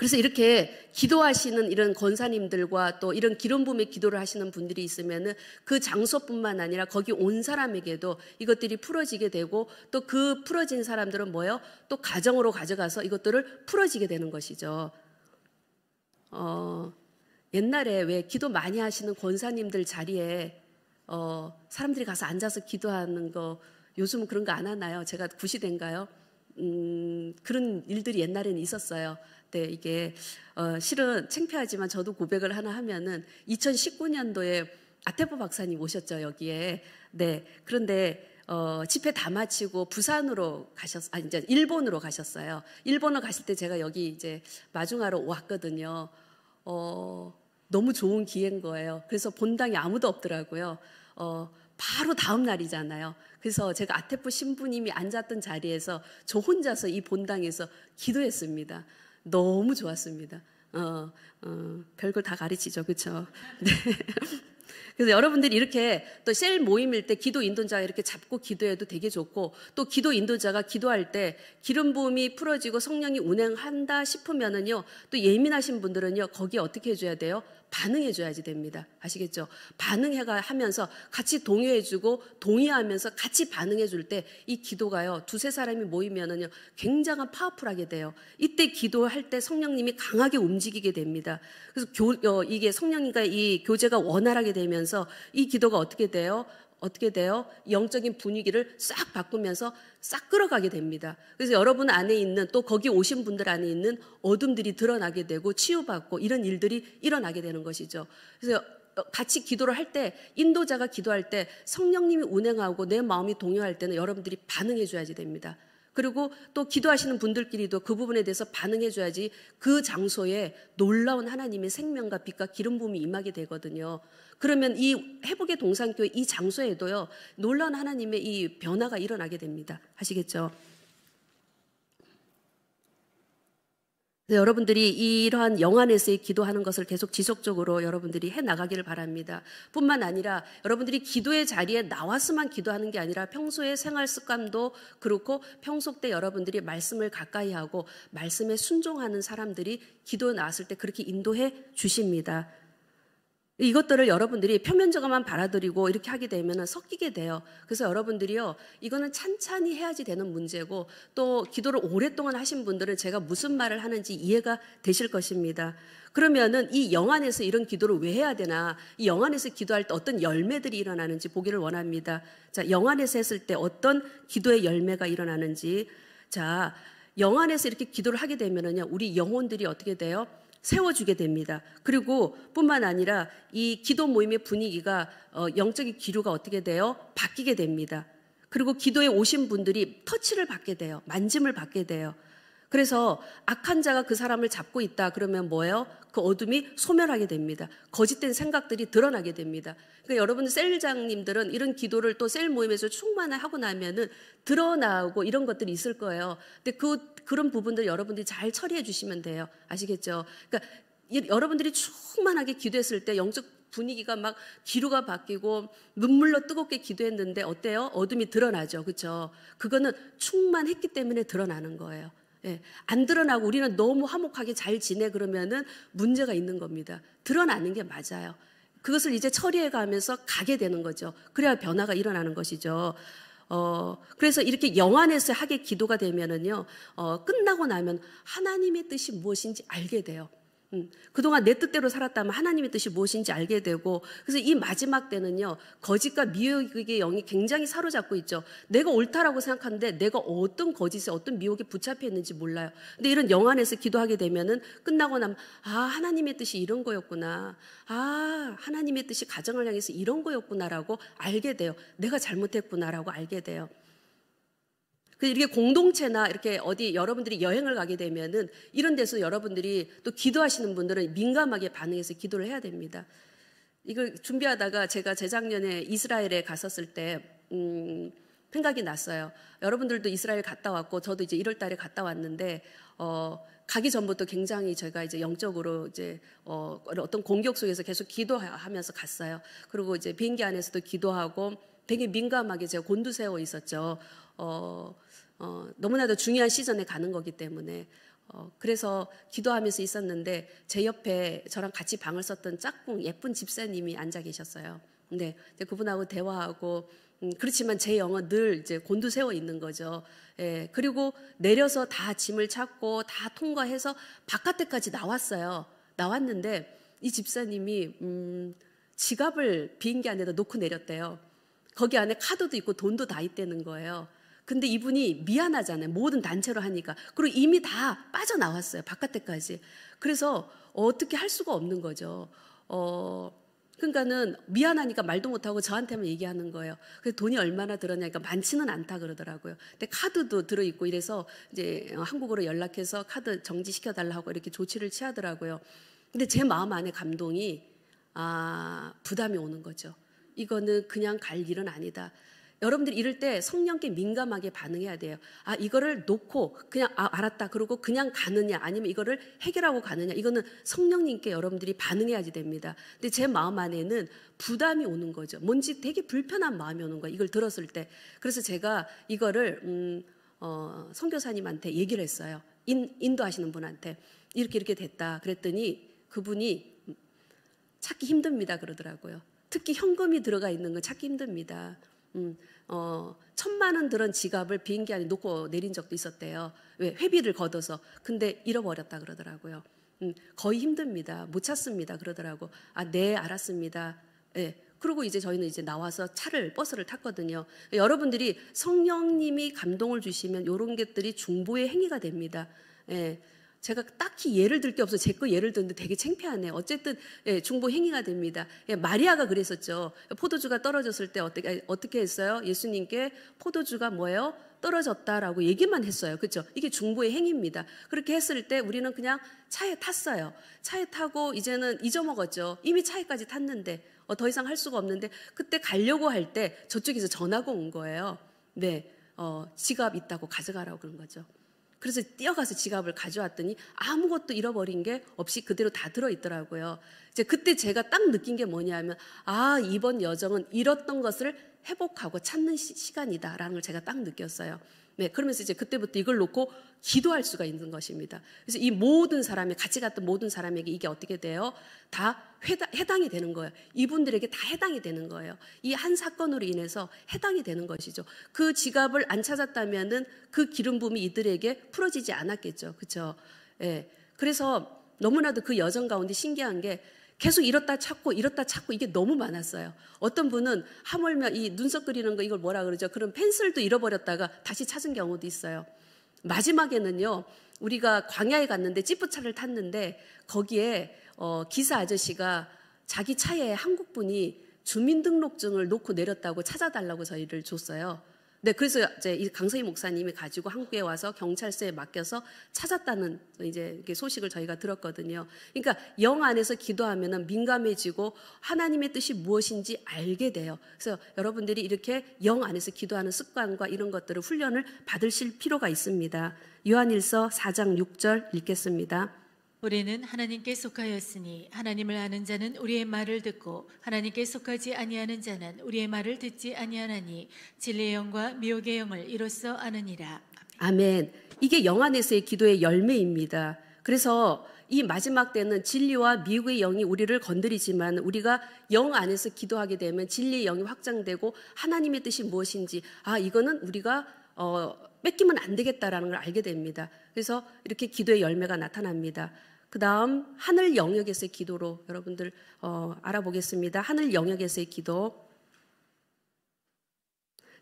그래서 이렇게 기도하시는 이런 권사님들과 또 이런 기름 부음의 기도를 하시는 분들이 있으면은 그 장소뿐만 아니라 거기 온 사람에게도 이것들이 풀어지게 되고 또 그 풀어진 사람들은 뭐요? 또 가정으로 가져가서 이것들을 풀어지게 되는 것이죠. 어, 옛날에 왜 기도 많이 하시는 권사님들 자리에 어, 사람들이 가서 앉아서 기도하는 거 요즘은 그런 거 안 하나요? 제가 구시된가요? 음, 그런 일들이 옛날에는 있었어요. 네, 이게 어, 실은 창피하지만 저도 고백을 하나 하면은 2019년도에 아테보 박사님 오셨죠 여기에. 네, 그런데 어, 집회 다 마치고 부산으로 가셨, 아 이제 일본으로 가셨어요. 일본을 가실 때 제가 여기 이제 마중하러 왔거든요. 어, 너무 좋은 기회인 거예요. 그래서 본당이 아무도 없더라고요. 어, 바로 다음 날이잖아요. 그래서 제가 아테프 신부님이 앉았던 자리에서 저 혼자서 이 본당에서 기도했습니다. 너무 좋았습니다. 어, 어, 별걸 다 가르치죠. 그쵸? (laughs) 네. 그래서 여러분들이 이렇게 또 셀 모임일 때 기도 인도자 가 이렇게 잡고 기도해도 되게 좋고 또 기도 인도자가 기도할 때 기름 부음이 풀어지고 성령이 운행한다 싶으면은요 또 예민하신 분들은요 거기에 어떻게 해줘야 돼요? 반응해 줘야지 됩니다. 아시겠죠? 반응해 가 하면서 같이 동의해 주고 동의하면서 같이 반응해 줄 때 이 기도가요. 두세 사람이 모이면은요. 굉장한 파워풀하게 돼요. 이때 기도할 때 성령님이 강하게 움직이게 됩니다. 그래서 교, 어, 이게 성령님과 이 교제가 원활하게 되면서 이 기도가 어떻게 돼요? 어떻게 돼요? 영적인 분위기를 싹 바꾸면서 싹 끌어가게 됩니다. 그래서 여러분 안에 있는 또 거기 오신 분들 안에 있는 어둠들이 드러나게 되고 치유받고 이런 일들이 일어나게 되는 것이죠. 그래서 어, 같이 기도를 할 때 인도자가 기도할 때 성령님이 운행하고 내 마음이 동요할 때는 여러분들이 반응해 줘야지 됩니다. 그리고 또 기도하시는 분들끼리도 그 부분에 대해서 반응해 줘야지 그 장소에 놀라운 하나님의 생명과 빛과 기름 붐이 임하게 되거든요. 그러면 이 회복의 동산교회 이 장소에도요. 놀라운 하나님의 이 변화가 일어나게 됩니다. 하시겠죠? 여러분들이 이러한 영안에서의 기도하는 것을 계속 지속적으로 여러분들이 해 나가기를 바랍니다. 뿐만 아니라 여러분들이 기도의 자리에 나와서만 기도하는 게 아니라 평소의 생활 습관도 그렇고 평소 때 여러분들이 말씀을 가까이 하고 말씀에 순종하는 사람들이 기도 나왔을 때 그렇게 인도해 주십니다. 이것들을 여러분들이 표면적으로만 받아들이고 이렇게 하게 되면 섞이게 돼요. 그래서 여러분들이요, 이거는 찬찬히 해야지 되는 문제고 또 기도를 오랫동안 하신 분들은 제가 무슨 말을 하는지 이해가 되실 것입니다. 그러면은 이 영안에서 이런 기도를 왜 해야 되나, 이 영안에서 기도할 때 어떤 열매들이 일어나는지 보기를 원합니다. 자, 영안에서 했을 때 어떤 기도의 열매가 일어나는지. 자, 영안에서 이렇게 기도를 하게 되면은요, 우리 영혼들이 어떻게 돼요? 세워주게 됩니다. 그리고 뿐만 아니라 이 기도 모임의 분위기가 어, 영적인 기류가 어떻게 돼요? 바뀌게 됩니다. 그리고 기도에 오신 분들이 터치를 받게 돼요. 만짐을 받게 돼요. 그래서 악한 자가 그 사람을 잡고 있다 그러면 뭐예요? 그 어둠이 소멸하게 됩니다. 거짓된 생각들이 드러나게 됩니다. 그러니까 여러분 셀장님들은 이런 기도를 또 셀 모임에서 충만하고 나면은 드러나고 이런 것들이 있을 거예요. 근데 그 그런 부분들 여러분들이 잘 처리해 주시면 돼요. 아시겠죠? 그러니까 여러분들이 충만하게 기도했을 때 영적 분위기가 막 기류가 바뀌고 눈물로 뜨겁게 기도했는데 어때요? 어둠이 드러나죠. 그렇죠? 그거는 충만했기 때문에 드러나는 거예요. 예, 안 드러나고 우리는 너무 화목하게 잘 지내 그러면은 문제가 있는 겁니다. 드러나는 게 맞아요. 그것을 이제 처리해 가면서 가게 되는 거죠. 그래야 변화가 일어나는 것이죠. 어, 그래서 이렇게 영안에서 하게 기도가 되면은요, 어, 끝나고 나면 하나님의 뜻이 무엇인지 알게 돼요. 그동안 내 뜻대로 살았다면 하나님의 뜻이 무엇인지 알게 되고 그래서 이 마지막 때는요 거짓과 미혹의 영이 굉장히 사로잡고 있죠 내가 옳다라고 생각하는데 내가 어떤 거짓에 어떤 미혹에 붙잡혀 있는지 몰라요 근데 이런 영 안에서 기도하게 되면은 끝나고 나면 아 하나님의 뜻이 이런 거였구나 아 하나님의 뜻이 가정을 향해서 이런 거였구나라고 알게 돼요 내가 잘못했구나라고 알게 돼요 그 이렇게 공동체나 이렇게 어디 여러분들이 여행을 가게 되면은 이런 데서 여러분들이 또 기도하시는 분들은 민감하게 반응해서 기도를 해야 됩니다. 이걸 준비하다가 제가 재작년에 이스라엘에 갔었을 때 음, 생각이 났어요. 여러분들도 이스라엘 갔다 왔고 저도 이제 1월 달에 갔다 왔는데 어 가기 전부터 굉장히 제가 이제 영적으로 이제 어 어떤 공격 속에서 계속 기도하면서 갔어요. 그리고 이제 비행기 안에서도 기도하고 되게 민감하게 제가 곤두세워 있었죠. 어 어, 너무나도 중요한 시즌에 가는 거기 때문에 어, 그래서 기도하면서 있었는데 제 옆에 저랑 같이 방을 썼던 짝꿍 예쁜 집사님이 앉아 계셨어요. 근데 네, 그분하고 대화하고 음, 그렇지만 제 영은 늘 이제 곤두세워 있는 거죠. 예, 그리고 내려서 다 짐을 찾고 다 통과해서 바깥에까지 나왔어요. 나왔는데 이 집사님이 음, 지갑을 비행기 안에다 놓고 내렸대요. 거기 안에 카드도 있고 돈도 다 있다는 거예요. 근데 이분이 미안하잖아요. 모든 단체로 하니까. 그리고 이미 다 빠져나왔어요. 바깥에까지. 그래서 어떻게 할 수가 없는 거죠. 어, 그러니까는 미안하니까 말도 못하고 저한테만 얘기하는 거예요. 그 돈이 얼마나 들었냐니까 니까 많지는 않다 그러더라고요. 근데 카드도 들어있고 이래서 이제 한국으로 연락해서 카드 정지시켜달라고 이렇게 조치를 취하더라고요. 근데 제 마음 안에 감동이 아, 부담이 오는 거죠. 이거는 그냥 갈 일은 아니다. 여러분들 이럴 때 성령께 민감하게 반응해야 돼요. 아, 이거를 놓고 그냥 아, 알았다. 그러고 그냥 가느냐 아니면 이거를 해결하고 가느냐. 이거는 성령님께 여러분들이 반응해야지 됩니다. 근데 제 마음 안에는 부담이 오는 거죠. 뭔지 되게 불편한 마음이 오는 거예요. 이걸 들었을 때. 그래서 제가 이거를 음, 어, 성교사님한테 얘기를 했어요. 인, 인도하시는 분한테 이렇게 이렇게 됐다. 그랬더니 그분이 찾기 힘듭니다. 그러더라고요. 특히 현금이 들어가 있는 건 찾기 힘듭니다. 음, 어, 천만 원 들은 지갑을 비행기 안에 놓고 내린 적도 있었대요. 왜? 회비를 걷어서. 근데 잃어버렸다 그러더라고요. 음, 거의 힘듭니다. 못 찾습니다. 그러더라고. 아, 네, 알았습니다. 예. 그리고 이제 저희는 이제 나와서 차를 버스를 탔거든요. 여러분들이 성령님이 감동을 주시면 이런 것들이 중보의 행위가 됩니다. 예. 제가 딱히 예를 들 게 없어 제 거 예를 드는데 되게 창피하네. 어쨌든 예, 중보 행위가 됩니다. 예, 마리아가 그랬었죠. 포도주가 떨어졌을 때 어떻게 어떻게 했어요? 예수님께 포도주가 뭐예요? 떨어졌다라고 얘기만 했어요. 그렇죠? 이게 중보의 행위입니다. 그렇게 했을 때 우리는 그냥 차에 탔어요. 차에 타고 이제는 잊어먹었죠. 이미 차에까지 탔는데 어, 더 이상 할 수가 없는데 그때 가려고 할 때 저쪽에서 전화가 온 거예요. 네, 어, 지갑 있다고 가져가라고 그런 거죠. 그래서 뛰어가서 지갑을 가져왔더니 아무것도 잃어버린 게 없이 그대로 다 들어있더라고요. 이제 그때 제가 딱 느낀 게 뭐냐면 아 이번 여정은 잃었던 것을 회복하고 찾는 시, 간이다라는걸 제가 딱 느꼈어요. 네, 그러면서 이제 그때부터 이걸 놓고 기도할 수가 있는 것입니다. 그래서 이 모든 사람이 같이 갔던 모든 사람에게 이게 어떻게 돼요? 다 회다, 해당이 되는 거예요. 이분들에게 다 해당이 되는 거예요. 이 한 사건으로 인해서 해당이 되는 것이죠. 그 지갑을 안 찾았다면은 그 기름 부이 이들에게 풀어지지 않았겠죠. 그렇죠? 예. 네, 그래서 너무나도 그 여정 가운데 신기한 게 계속 이렇다 찾고 이렇다 찾고 이게 너무 많았어요. 어떤 분은 하물며 이 눈썹 그리는 거 이걸 뭐라 그러죠? 그런 펜슬도 잃어버렸다가 다시 찾은 경우도 있어요. 마지막에는요, 우리가 광야에 갔는데 찌뿌차를 탔는데 거기에 어, 기사 아저씨가 자기 차에 한국 분이 주민등록증을 놓고 내렸다고 찾아달라고 저희를 줬어요. 네, 그래서 이제 이 강서희 목사님이 가지고 한국에 와서 경찰서에 맡겨서 찾았다는 이제 소식을 저희가 들었거든요. 그러니까 영 안에서 기도하면은 민감해지고 하나님의 뜻이 무엇인지 알게 돼요. 그래서 여러분들이 이렇게 영 안에서 기도하는 습관과 이런 것들을 훈련을 받으실 필요가 있습니다. 요한일서 4장 6절 읽겠습니다. 우리는 하나님께 속하였으니 하나님을 아는 자는 우리의 말을 듣고 하나님께 속하지 아니하는 자는 우리의 말을 듣지 아니하나니 진리의 영과 미혹의 영을 이로써 아느니라. 아멘. 이게 영안에서의 기도의 열매입니다. 그래서 이 마지막 때는 진리와 미국의 영이 우리를 건드리지만 우리가 영 안에서 기도하게 되면 진리의 영이 확장되고 하나님의 뜻이 무엇인지 아 이거는 우리가 어, 뺏기면 안 되겠다라는 걸 알게 됩니다. 그래서 이렇게 기도의 열매가 나타납니다. 그 다음 하늘 영역에서의 기도로 여러분들 어, 알아보겠습니다. 하늘 영역에서의 기도.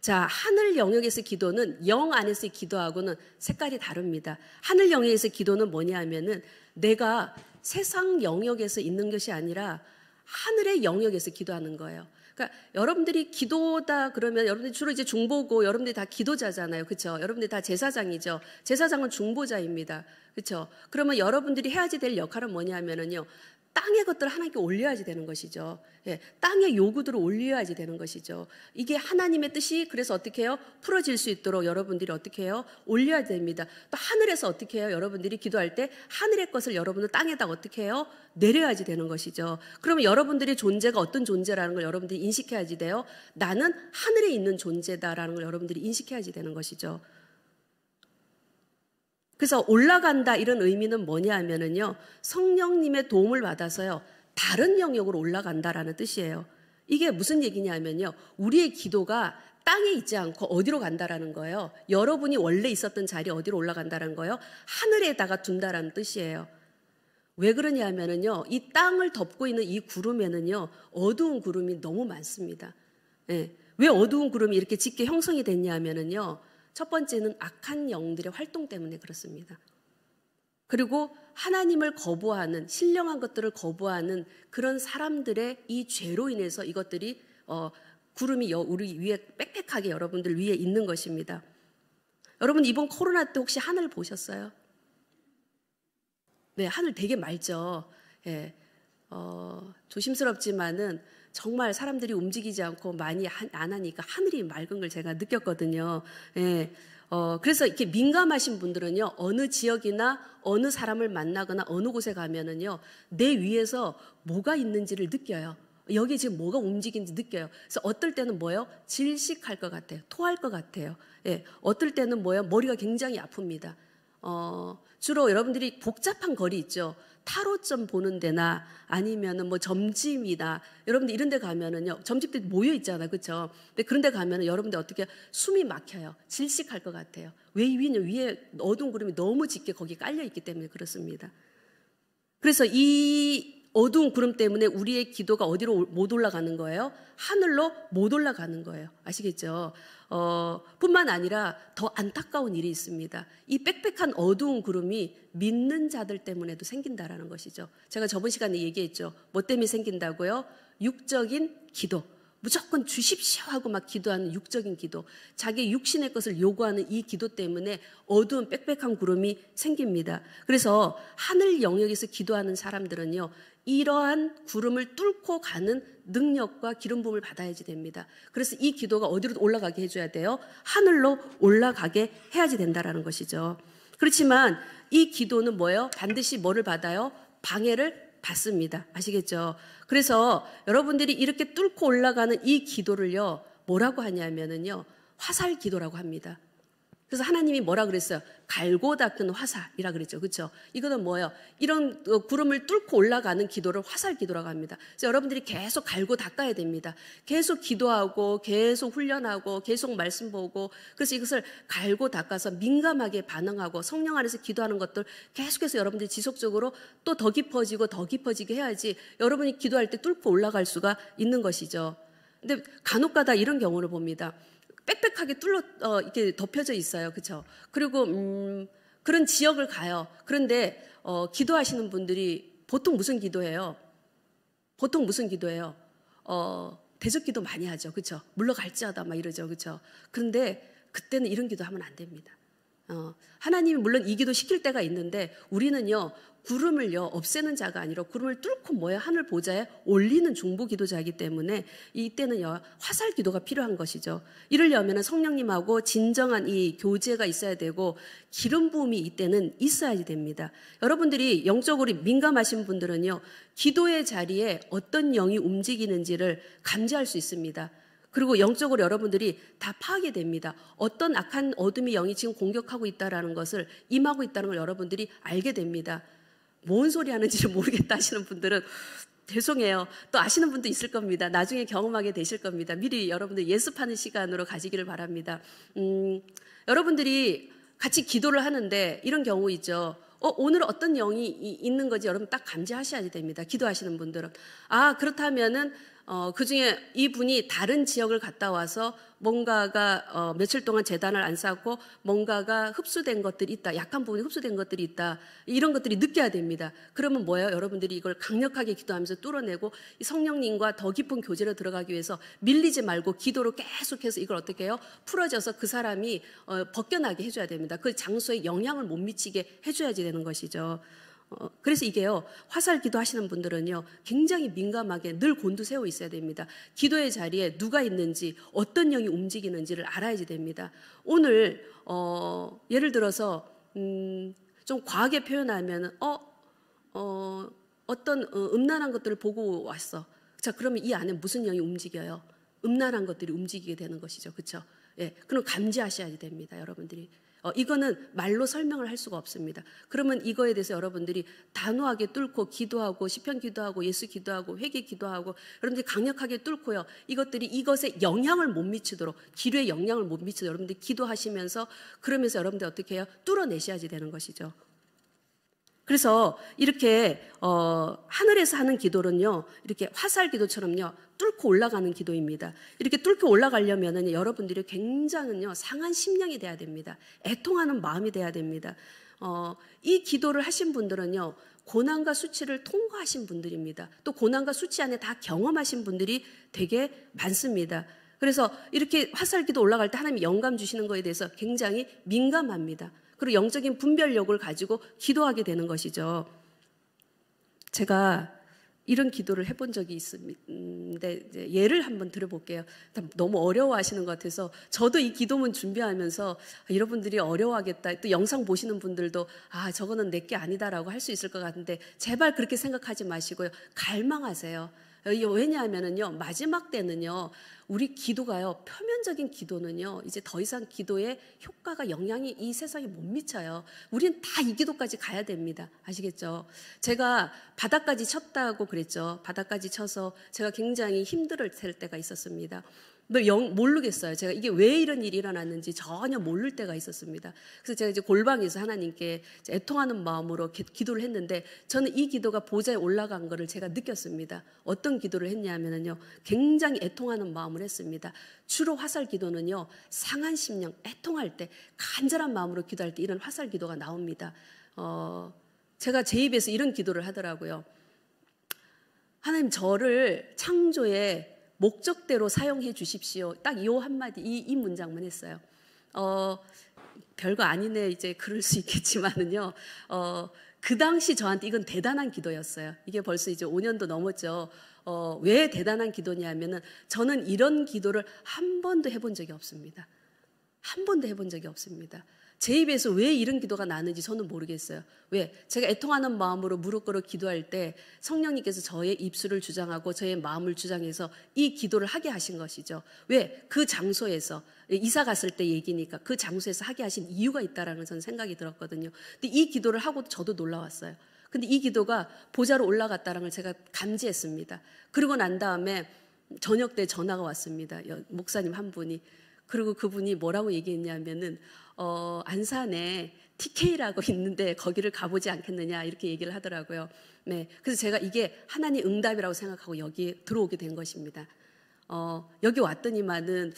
자, 하늘 영역에서 기도는 영 안에서 기도하고는 색깔이 다릅니다. 하늘 영역에서 기도는 뭐냐 하면은 내가 세상 영역에서 있는 것이 아니라 하늘의 영역에서 기도하는 거예요. 그러니까 여러분들이 기도다 그러면 여러분들이 주로 이제 중보고 여러분들이 다 기도자잖아요. 그렇죠? 여러분들이 다 제사장이죠. 제사장은 중보자입니다. 그렇죠? 그러면 여러분들이 해야지 될 역할은 뭐냐면은요. 땅의 것들을 하나님께 올려야지 되는 것이죠. 예, 땅의 요구들을 올려야지 되는 것이죠. 이게 하나님의 뜻이 그래서 어떻게 해요? 풀어질 수 있도록 여러분들이 어떻게 해요? 올려야 됩니다. 또 하늘에서 어떻게 해요? 여러분들이 기도할 때 하늘의 것을 여러분은 땅에다 어떻게 해요? 내려야지 되는 것이죠. 그러면 여러분들의 존재가 어떤 존재라는 걸 여러분들이 인식해야지 돼요. 나는 하늘에 있는 존재다라는 걸 여러분들이 인식해야지 되는 것이죠. 그래서 올라간다 이런 의미는 뭐냐 하면은요. 성령님의 도움을 받아서요. 다른 영역으로 올라간다라는 뜻이에요. 이게 무슨 얘기냐면요. 하 우리의 기도가 땅에 있지 않고 어디로 간다라는 거예요. 여러분이 원래 있었던 자리 어디로 올라간다는 거예요. 하늘에다가 둔다라는 뜻이에요. 왜 그러냐 하면은요. 이 땅을 덮고 있는 이 구름에는요. 어두운 구름이 너무 많습니다. 예. 왜 어두운 구름이 이렇게 짙게 형성이 됐냐 하면은요. 첫 번째는 악한 영들의 활동 때문에 그렇습니다. 그리고 하나님을 거부하는 신령한 것들을 거부하는 그런 사람들의 이 죄로 인해서 이것들이 어, 구름이 우리 위에 빽빽하게 여러분들 위에 있는 것입니다. 여러분 이번 코로나 때 혹시 하늘 보셨어요? 네, 하늘 되게 맑죠. 예, 어, 조심스럽지만은 정말 사람들이 움직이지 않고 많이 안 하니까 하늘이 맑은 걸 제가 느꼈거든요. 예. 어, 그래서 이렇게 민감하신 분들은요, 어느 지역이나 어느 사람을 만나거나 어느 곳에 가면은요, 내 위에서 뭐가 있는지를 느껴요. 여기 지금 뭐가 움직이는지 느껴요. 그래서 어떨 때는 뭐예요? 질식할 것 같아요. 토할 것 같아요. 예. 어떨 때는 뭐예요? 머리가 굉장히 아픕니다. 어, 주로 여러분들이 복잡한 거리 있죠. 타로점 보는 데나 아니면은 뭐 점집이나 여러분들 이런 데 가면은요. 점집들 모여 있잖아요. 그쵸 근데 그런 데 가면은 여러분들 어떻게 숨이 막혀요. 질식할 것 같아요. 왜 위냐? 위에 어두운 구름이 너무 짙게 거기 깔려 있기 때문에 그렇습니다. 그래서 이 어두운 구름 때문에 우리의 기도가 어디로 못 올라가는 거예요? 하늘로 못 올라가는 거예요. 아시겠죠? 어, 뿐만 아니라 더 안타까운 일이 있습니다. 이 빽빽한 어두운 구름이 믿는 자들 때문에도 생긴다라는 것이죠. 제가 저번 시간에 얘기했죠. 뭐 때문에 생긴다고요? 육적인 기도. 무조건 주십시오 하고 막 기도하는 육적인 기도, 자기 육신의 것을 요구하는 이 기도 때문에 어두운 빽빽한 구름이 생깁니다. 그래서 하늘 영역에서 기도하는 사람들은요, 이러한 구름을 뚫고 가는 능력과 기름 부음을 받아야지 됩니다. 그래서 이 기도가 어디로 올라가게 해줘야 돼요? 하늘로 올라가게 해야지 된다라는 것이죠. 그렇지만 이 기도는 뭐예요? 반드시 뭐를 받아요? 방해를 받습니다. 아시겠죠? 그래서 여러분들이 이렇게 뚫고 올라가는 이 기도를요, 뭐라고 하냐면은요, 화살 기도라고 합니다. 그래서 하나님이 뭐라 그랬어요? 갈고 닦은 화살이라 그랬죠. 그렇죠? 이거는 뭐예요? 이런 어, 구름을 뚫고 올라가는 기도를 화살 기도라고 합니다. 그래서 여러분들이 계속 갈고 닦아야 됩니다. 계속 기도하고 계속 훈련하고 계속 말씀 보고 그래서 이것을 갈고 닦아서 민감하게 반응하고 성령 안에서 기도하는 것들 계속해서 여러분들이 지속적으로 또 더 깊어지고 더 깊어지게 해야지 여러분이 기도할 때 뚫고 올라갈 수가 있는 것이죠. 근데 간혹가다 이런 경우를 봅니다. 빽빽하게 뚫러 어, 이렇게 덮여져 있어요. 그렇죠? 그리고 음, 그런 지역을 가요. 그런데 어, 기도하시는 분들이 보통 무슨 기도해요 보통 무슨 기도해요 어, 대적 기도 많이 하죠. 그렇죠? 물러갈지하다막 이러죠. 그렇죠? 그런데 그때는 이런 기도하면 안 됩니다. 어, 하나님이 물론 이 기도 시킬 때가 있는데 우리는요 구름을요 없애는 자가 아니라 구름을 뚫고 뭐야 하늘 보좌에 올리는 중보 기도자이기 때문에 이때는요 화살 기도가 필요한 것이죠. 이럴려면 성령님하고 진정한 이 교제가 있어야 되고 기름 부음이 이때는 있어야 됩니다. 여러분들이 영적으로 민감하신 분들은요 기도의 자리에 어떤 영이 움직이는지를 감지할 수 있습니다. 그리고 영적으로 여러분들이 다 파악이 됩니다. 어떤 악한 어둠이 영이 지금 공격하고 있다라는 것을 임하고 있다는 걸 여러분들이 알게 됩니다. 뭔 소리 하는지를 (laughs) 모르겠다 하시는 분들은 죄송해요. 또 아시는 분도 있을 겁니다. 나중에 경험하게 되실 겁니다. 미리 여러분들 예습하는 시간으로 가지기를 바랍니다. 음, 여러분들이 같이 기도를 하는데 이런 경우 있죠. 어, 오늘 어떤 영이 있는 거지 여러분 딱 감지하셔야 됩니다. 기도하시는 분들은. 아, 그렇다면은, 어, 그 중에 이분이 다른 지역을 갔다 와서 뭔가가 어, 며칠 동안 재단을 안 쌓고 뭔가가 흡수된 것들이 있다. 약한 부분이 흡수된 것들이 있다. 이런 것들이 느껴야 됩니다. 그러면 뭐예요? 여러분들이 이걸 강력하게 기도하면서 뚫어내고 이 성령님과 더 깊은 교제로 들어가기 위해서 밀리지 말고 기도로 계속해서 이걸 어떻게 해요? 풀어져서 그 사람이 어, 벗겨나게 해줘야 됩니다. 그 장소에 영향을 못 미치게 해줘야지 되는 것이죠. 어, 그래서 이게요, 화살 기도 하시는 분들은요, 굉장히 민감하게 늘 곤두세워 있어야 됩니다. 기도의 자리에 누가 있는지, 어떤 영이 움직이는지를 알아야지 됩니다. 오늘, 어, 예를 들어서, 음, 좀 과하게 표현하면, 어, 어, 어떤 어, 음란한 것들을 보고 왔어. 자, 그러면 이 안에 무슨 영이 움직여요? 음란한 것들이 움직이게 되는 것이죠. 그쵸? 예, 그럼 감지하셔야 됩니다, 여러분들이. 어, 이거는 말로 설명을 할 수가 없습니다. 그러면 이거에 대해서 여러분들이 단호하게 뚫고 기도하고 시편 기도하고 예수 기도하고 회개 기도하고 여러분들이 강력하게 뚫고요. 이것들이 이것에 영향을 못 미치도록 기류에 영향을 못 미치도록 여러분들이 기도하시면서 그러면서 여러분들 어떻게 해요? 뚫어내셔야지 되는 것이죠. 그래서 이렇게 어, 하늘에서 하는 기도는요, 이렇게 화살 기도처럼요, 뚫고 올라가는 기도입니다. 이렇게 뚫고 올라가려면은 여러분들이 굉장히요, 상한 심령이 돼야 됩니다. 애통하는 마음이 돼야 됩니다. 어, 이 기도를 하신 분들은요, 고난과 수치를 통과하신 분들입니다. 또 고난과 수치 안에 다 경험하신 분들이 되게 많습니다. 그래서 이렇게 화살 기도 올라갈 때 하나님이 영감 주시는 거에 대해서 굉장히 민감합니다. 그리고 영적인 분별력을 가지고 기도하게 되는 것이죠. 제가 이런 기도를 해본 적이 있는데 예를 한번 들어볼게요. 너무 어려워하시는 것 같아서 저도 이 기도문 준비하면서 아, 여러분들이 어려워하겠다. 또 영상 보시는 분들도 아 저거는 내게 아니다라고 할 수 있을 것 같은데 제발 그렇게 생각하지 마시고요. 갈망하세요. 왜냐하면은요 마지막 때는요 우리 기도가요 표면적인 기도는요 이제 더 이상 기도의 효과가 영향이 이 세상에 못 미쳐요. 우린 다 이 기도까지 가야 됩니다. 아시겠죠? 제가 바닥까지 쳤다고 그랬죠. 바닥까지 쳐서 제가 굉장히 힘들을 때가 있었습니다. 근데 영 모르겠어요. 제가 이게 왜 이런 일이 일어났는지 전혀 모를 때가 있었습니다. 그래서 제가 이제 골방에서 하나님께 애통하는 마음으로 기도를 했는데 저는 이 기도가 보좌에 올라간 것을 제가 느꼈습니다. 어떤 기도를 했냐면요. 굉장히 애통하는 마음을 했습니다. 주로 화살 기도는요. 상한 심령, 애통할 때 간절한 마음으로 기도할 때 이런 화살 기도가 나옵니다. 어, 제가 제 입에서 이런 기도를 하더라고요. 하나님 저를 창조의 목적대로 사용해 주십시오. 딱 이 한마디, 이, 이 문장만 했어요. 어, 별거 아니네, 이제 그럴 수 있겠지만은요. 어, 그 당시 저한테 이건 대단한 기도였어요. 이게 벌써 이제 5년도 넘었죠. 어, 왜 대단한 기도냐면은 저는 이런 기도를 한 번도 해본 적이 없습니다. 한 번도 해본 적이 없습니다. 제 입에서 왜 이런 기도가 나는지 저는 모르겠어요. 왜? 제가 애통하는 마음으로 무릎 꿇어 기도할 때 성령님께서 저의 입술을 주장하고 저의 마음을 주장해서 이 기도를 하게 하신 것이죠. 왜? 그 장소에서 이사 갔을 때 얘기니까 그 장소에서 하게 하신 이유가 있다라는 저는 생각이 들었거든요. 근데 이 기도를 하고 저도 놀라웠어요. 근데 이 기도가 보좌로 올라갔다라는 걸 제가 감지했습니다. 그리고 난 다음에 저녁 때 전화가 왔습니다. 목사님 한 분이. 그리고 그분이 뭐라고 얘기했냐면은 어, 안산에 TK라고 (laughs) 있는데 거기를 가보지 않겠느냐 이렇게 얘기를 하더라고요. 네, 그래서 제가 이게 하나님 응답이라고 생각하고 여기 들어오게 된 것입니다. 어, 여기 왔더니만은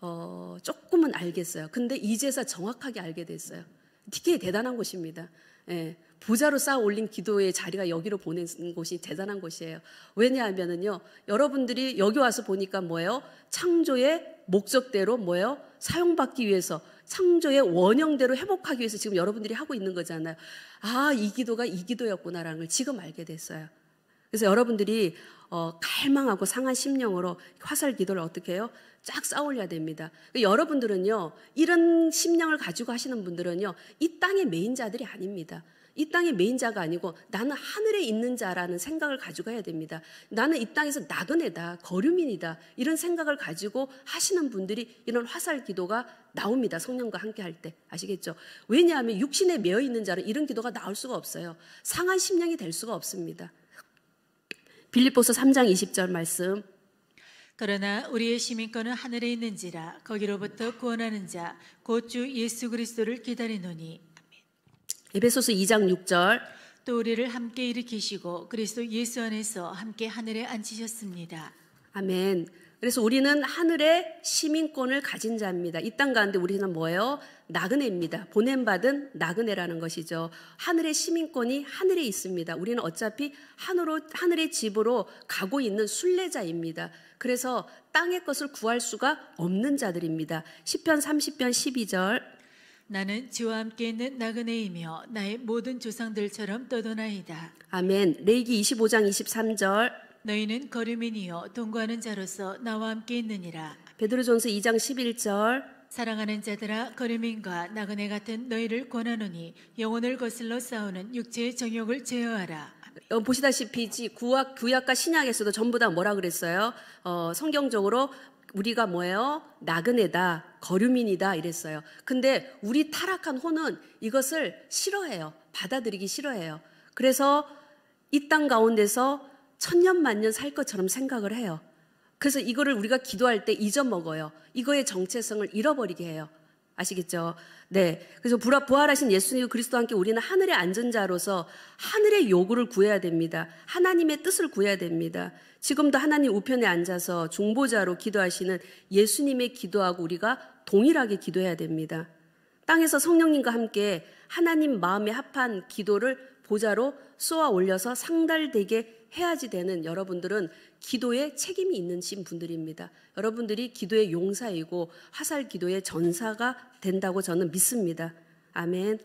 어, 조금은 알겠어요. 근데 이제서 정확하게 알게 됐어요. TK 대단한 곳입니다. 예, 부자로 쌓아 올린 기도의 자리가 여기로 보낸 곳이 대단한 곳이에요. 왜냐하면은요, 여러분들이 여기 와서 보니까 뭐예요? 창조의 목적대로 뭐예요? 사용받기 위해서 창조의 원형대로 회복하기 위해서 지금 여러분들이 하고 있는 거잖아요. 아, 이 기도가 이 기도였구나라는 걸 지금 알게 됐어요. 그래서 여러분들이 어, 갈망하고 상한 심령으로 화살 기도를 어떻게 해요? 쫙 쌓아올려야 됩니다. 그 여러분들은요, 이런 심령을 가지고 하시는 분들은요, 이 땅의 메인자들이 아닙니다. 이 땅의 메인 자가 아니고 나는 하늘에 있는 자라는 생각을 가지고 해야 됩니다. 나는 이 땅에서 나그네다, 거류민이다 이런 생각을 가지고 하시는 분들이 이런 화살 기도가 나옵니다. 성령과 함께 할 때 아시겠죠? 왜냐하면 육신에 매어 있는 자는 이런 기도가 나올 수가 없어요. 상한 심령이 될 수가 없습니다. 빌립보서 3장 20절 말씀. 그러나 우리의 시민권은 하늘에 있는지라 거기로부터 구원하는 자 곧 주 예수 그리스도를 기다리노니 에베소서 2장 6절 또 우리를 함께 일으키시고 그리스도 예수 안에서 함께 하늘에 앉히셨습니다. 아멘. 그래서 우리는 하늘의 시민권을 가진 자입니다. 이 땅 가운데 우리는 뭐예요? 나그네입니다. 보냄받은 나그네라는 것이죠. 하늘의 시민권이 하늘에 있습니다. 우리는 어차피 하늘로, 하늘의 집으로 가고 있는 순례자입니다. 그래서 땅의 것을 구할 수가 없는 자들입니다. 10편 30편 12절 나는 주와 함께 있는 나그네이며 나의 모든 조상들처럼 떠도나이다. 아멘. 레이기 25장 23절. 너희는 거류민이요 동거하는 자로서 나와 함께 있느니라. 베드로전서 2장 11절. 사랑하는 자들아 거류민과 나그네 같은 너희를 권하노니 영혼을 거슬러 싸우는 육체의 정욕을 제어하라. 어, 보시다시피 구약, 구약과 신약에서도 전부 다 뭐라 그랬어요? 어, 성경적으로 우리가 뭐예요? 나그네다, 거류민이다 이랬어요. 근데 우리 타락한 혼은 이것을 싫어해요. 받아들이기 싫어해요. 그래서 이 땅 가운데서 천년 만년 살 것처럼 생각을 해요. 그래서 이거를 우리가 기도할 때 잊어먹어요. 이거의 정체성을 잃어버리게 해요. 아시겠죠? 네. 그래서 부활하신 예수님 그리스도와 함께 우리는 하늘의 안전자로서 하늘의 요구를 구해야 됩니다. 하나님의 뜻을 구해야 됩니다. 지금도 하나님 우편에 앉아서 중보자로 기도하시는 예수님의 기도하고 우리가 동일하게 기도해야 됩니다. 땅에서 성령님과 함께 하나님 마음에 합한 기도를 보자로 쏘아 올려서 상달되게 해야지 되는 여러분들은 기도에 책임이 있는 신 분들입니다. 여러분들이 기도의 용사이고 화살 기도의 전사가 된다고 저는 믿습니다. 아멘.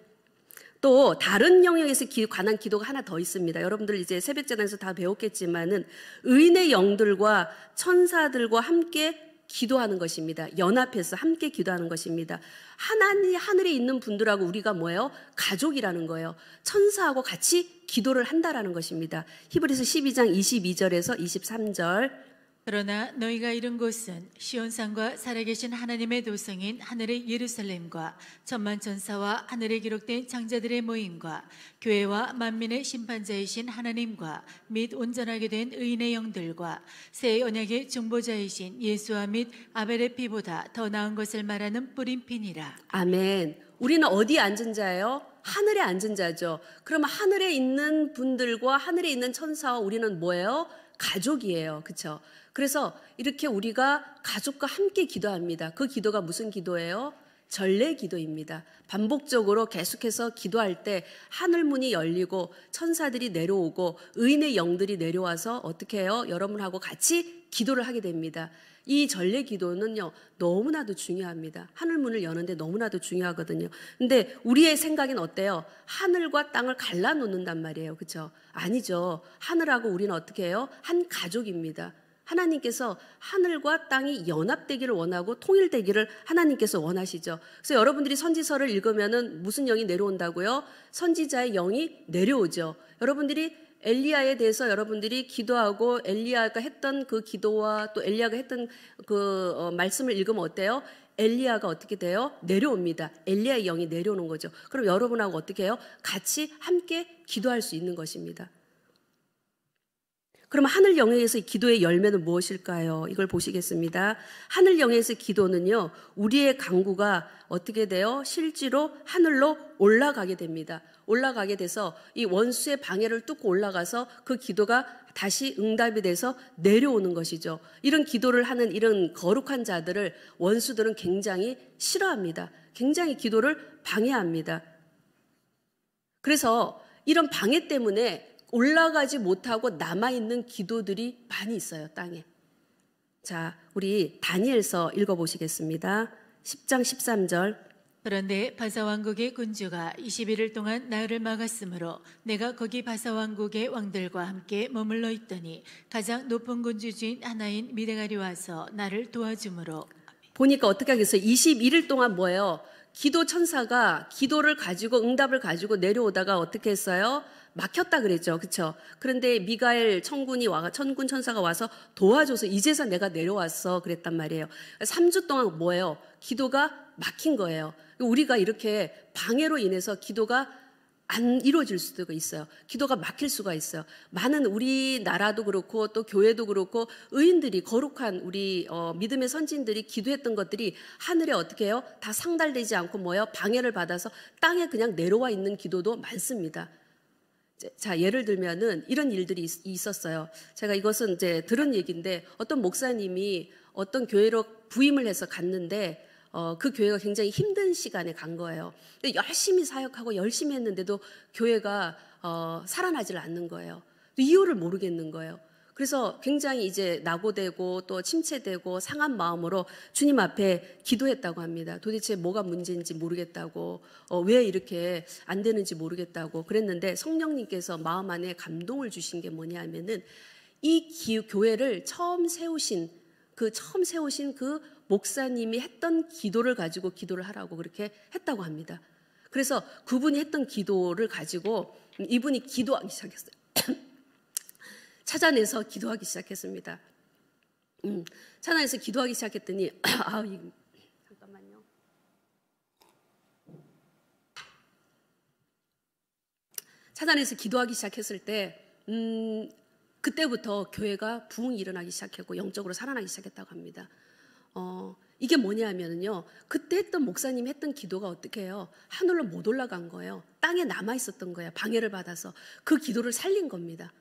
또 다른 영역에서 기, 관한 기도가 하나 더 있습니다. 여러분들 이제 새벽 재단에서 다 배웠겠지만은 의인의 영들과 천사들과 함께 기도하는 것입니다. 연합해서 함께 기도하는 것입니다. 하나님 하늘에 있는 분들하고 우리가 뭐예요? 가족이라는 거예요. 천사하고 같이 기도를 한다라는 것입니다. 히브리서 12장 22절에서 23절 그러나 너희가 이른 곳은 시온산과 살아계신 하나님의 도성인 하늘의 예루살렘과 천만 천사와 하늘에 기록된 장자들의 모임과 교회와 만민의 심판자이신 하나님과 및 온전하게 된 의인의 영들과 새 언약의 중보자이신 예수와 및 아벨의 피보다 더 나은 것을 말하는 뿌림핀이라. 아멘. 우리는 어디 앉은 자예요? 하늘에 앉은 자죠. 그러면 하늘에 있는 분들과 하늘에 있는 천사와 우리는 뭐예요? 가족이에요. 그렇죠? 그래서 이렇게 우리가 가족과 함께 기도합니다. 그 기도가 무슨 기도예요? 전례 기도입니다. 반복적으로 계속해서 기도할 때 하늘 문이 열리고 천사들이 내려오고 의인의 영들이 내려와서 어떻게 해요? 여러분하고 같이 기도를 하게 됩니다. 이 전례 기도는요, 너무나도 중요합니다. 하늘 문을 여는데 너무나도 중요하거든요. 근데 우리의 생각엔 어때요? 하늘과 땅을 갈라놓는단 말이에요. 그쵸? 아니죠. 하늘하고 우리는 어떻게 해요? 한 가족입니다. 하나님께서 하늘과 땅이 연합되기를 원하고 통일되기를 하나님께서 원하시죠. 그래서 여러분들이 선지서를 읽으면은 무슨 영이 내려온다고요? 선지자의 영이 내려오죠. 여러분들이 엘리야에 대해서 여러분들이 기도하고 엘리야가 했던 그 기도와 또 엘리야가 했던 그 어, 말씀을 읽으면 어때요? 엘리야가 어떻게 돼요? 내려옵니다. 엘리야의 영이 내려오는 거죠. 그럼 여러분하고 어떻게 해요? 같이 함께 기도할 수 있는 것입니다. 그러면 하늘 영역에서 기도의 열매는 무엇일까요? 이걸 보시겠습니다. 하늘 영역에서 기도는요, 우리의 강구가 어떻게 되어 실제로 하늘로 올라가게 됩니다. 올라가게 돼서 이 원수의 방해를 뚫고 올라가서 그 기도가 다시 응답이 돼서 내려오는 것이죠. 이런 기도를 하는 이런 거룩한 자들을 원수들은 굉장히 싫어합니다. 굉장히 기도를 방해합니다. 그래서 이런 방해 때문에 올라가지 못하고 남아있는 기도들이 많이 있어요, 땅에. 자, 우리 다니엘서 읽어보시겠습니다. 10장 13절. 그런데 바사왕국의 군주가 21일 동안 나를 막았으므로 내가 거기 바사왕국의 왕들과 함께 머물러 있더니 가장 높은 군주 주인 하나인 미데가리 와서 나를 도와주므로 보니까 어떻게 하겠어요? 21일 동안 뭐예요? 기도 천사가 기도를 가지고 응답을 가지고 내려오다가 어떻게 했어요? 막혔다 그랬죠. 그렇죠? 그런데 미가엘 천군이 와 천군 천사가 와서 도와줘서 이제서 내가 내려왔어 그랬단 말이에요. 3주 동안 뭐예요? 기도가 막힌 거예요. 우리가 이렇게 방해로 인해서 기도가 안 이루어질 수도 있어요. 기도가 막힐 수가 있어요. 많은 우리나라도 그렇고 또 교회도 그렇고 의인들이 거룩한 우리 어, 믿음의 선진들이 기도했던 것들이 하늘에 어떻게 해요? 다 상달되지 않고 뭐요? 방해를 받아서 땅에 그냥 내려와 있는 기도도 많습니다. 자, 예를 들면은 이런 일들이 있었어요. 제가 이것은 이제 들은 얘기인데 어떤 목사님이 어떤 교회로 부임을 해서 갔는데 어, 그 교회가 굉장히 힘든 시간에 간 거예요. 근데 열심히 사역하고 열심히 했는데도 교회가 어, 살아나질 않는 거예요. 이유를 모르겠는 거예요. 그래서 굉장히 이제 낙오되고 또 침체되고 상한 마음으로 주님 앞에 기도했다고 합니다. 도대체 뭐가 문제인지 모르겠다고, 어, 왜 이렇게 안 되는지 모르겠다고 그랬는데 성령님께서 마음 안에 감동을 주신 게 뭐냐 하면은 이 기, 교회를 처음 세우신 그 처음 세우신 그 목사님이 했던 기도를 가지고 기도를 하라고 그렇게 했다고 합니다. 그래서 그분이 했던 기도를 가지고 이분이 기도하기 시작했어요. 찾아내서 기도하기 시작했습니다. 음, 찾아내서 기도하기 시작했더니 (clears throat) 아, 이, 잠깐만요. 찾아내서 기도하기 시작했을 때 음, 그때부터 교회가 부흥이 일어나기 시작했고 영적으로 살아나기 시작했다고 합니다. 어, 이게 뭐냐면요. 그때 했던 목사님 했던 기도가 어떻게 해요? 하늘로 못 올라간 거예요. 땅에 남아 있었던 거예요. 방해를 받아서 그 기도를 살린 겁니다.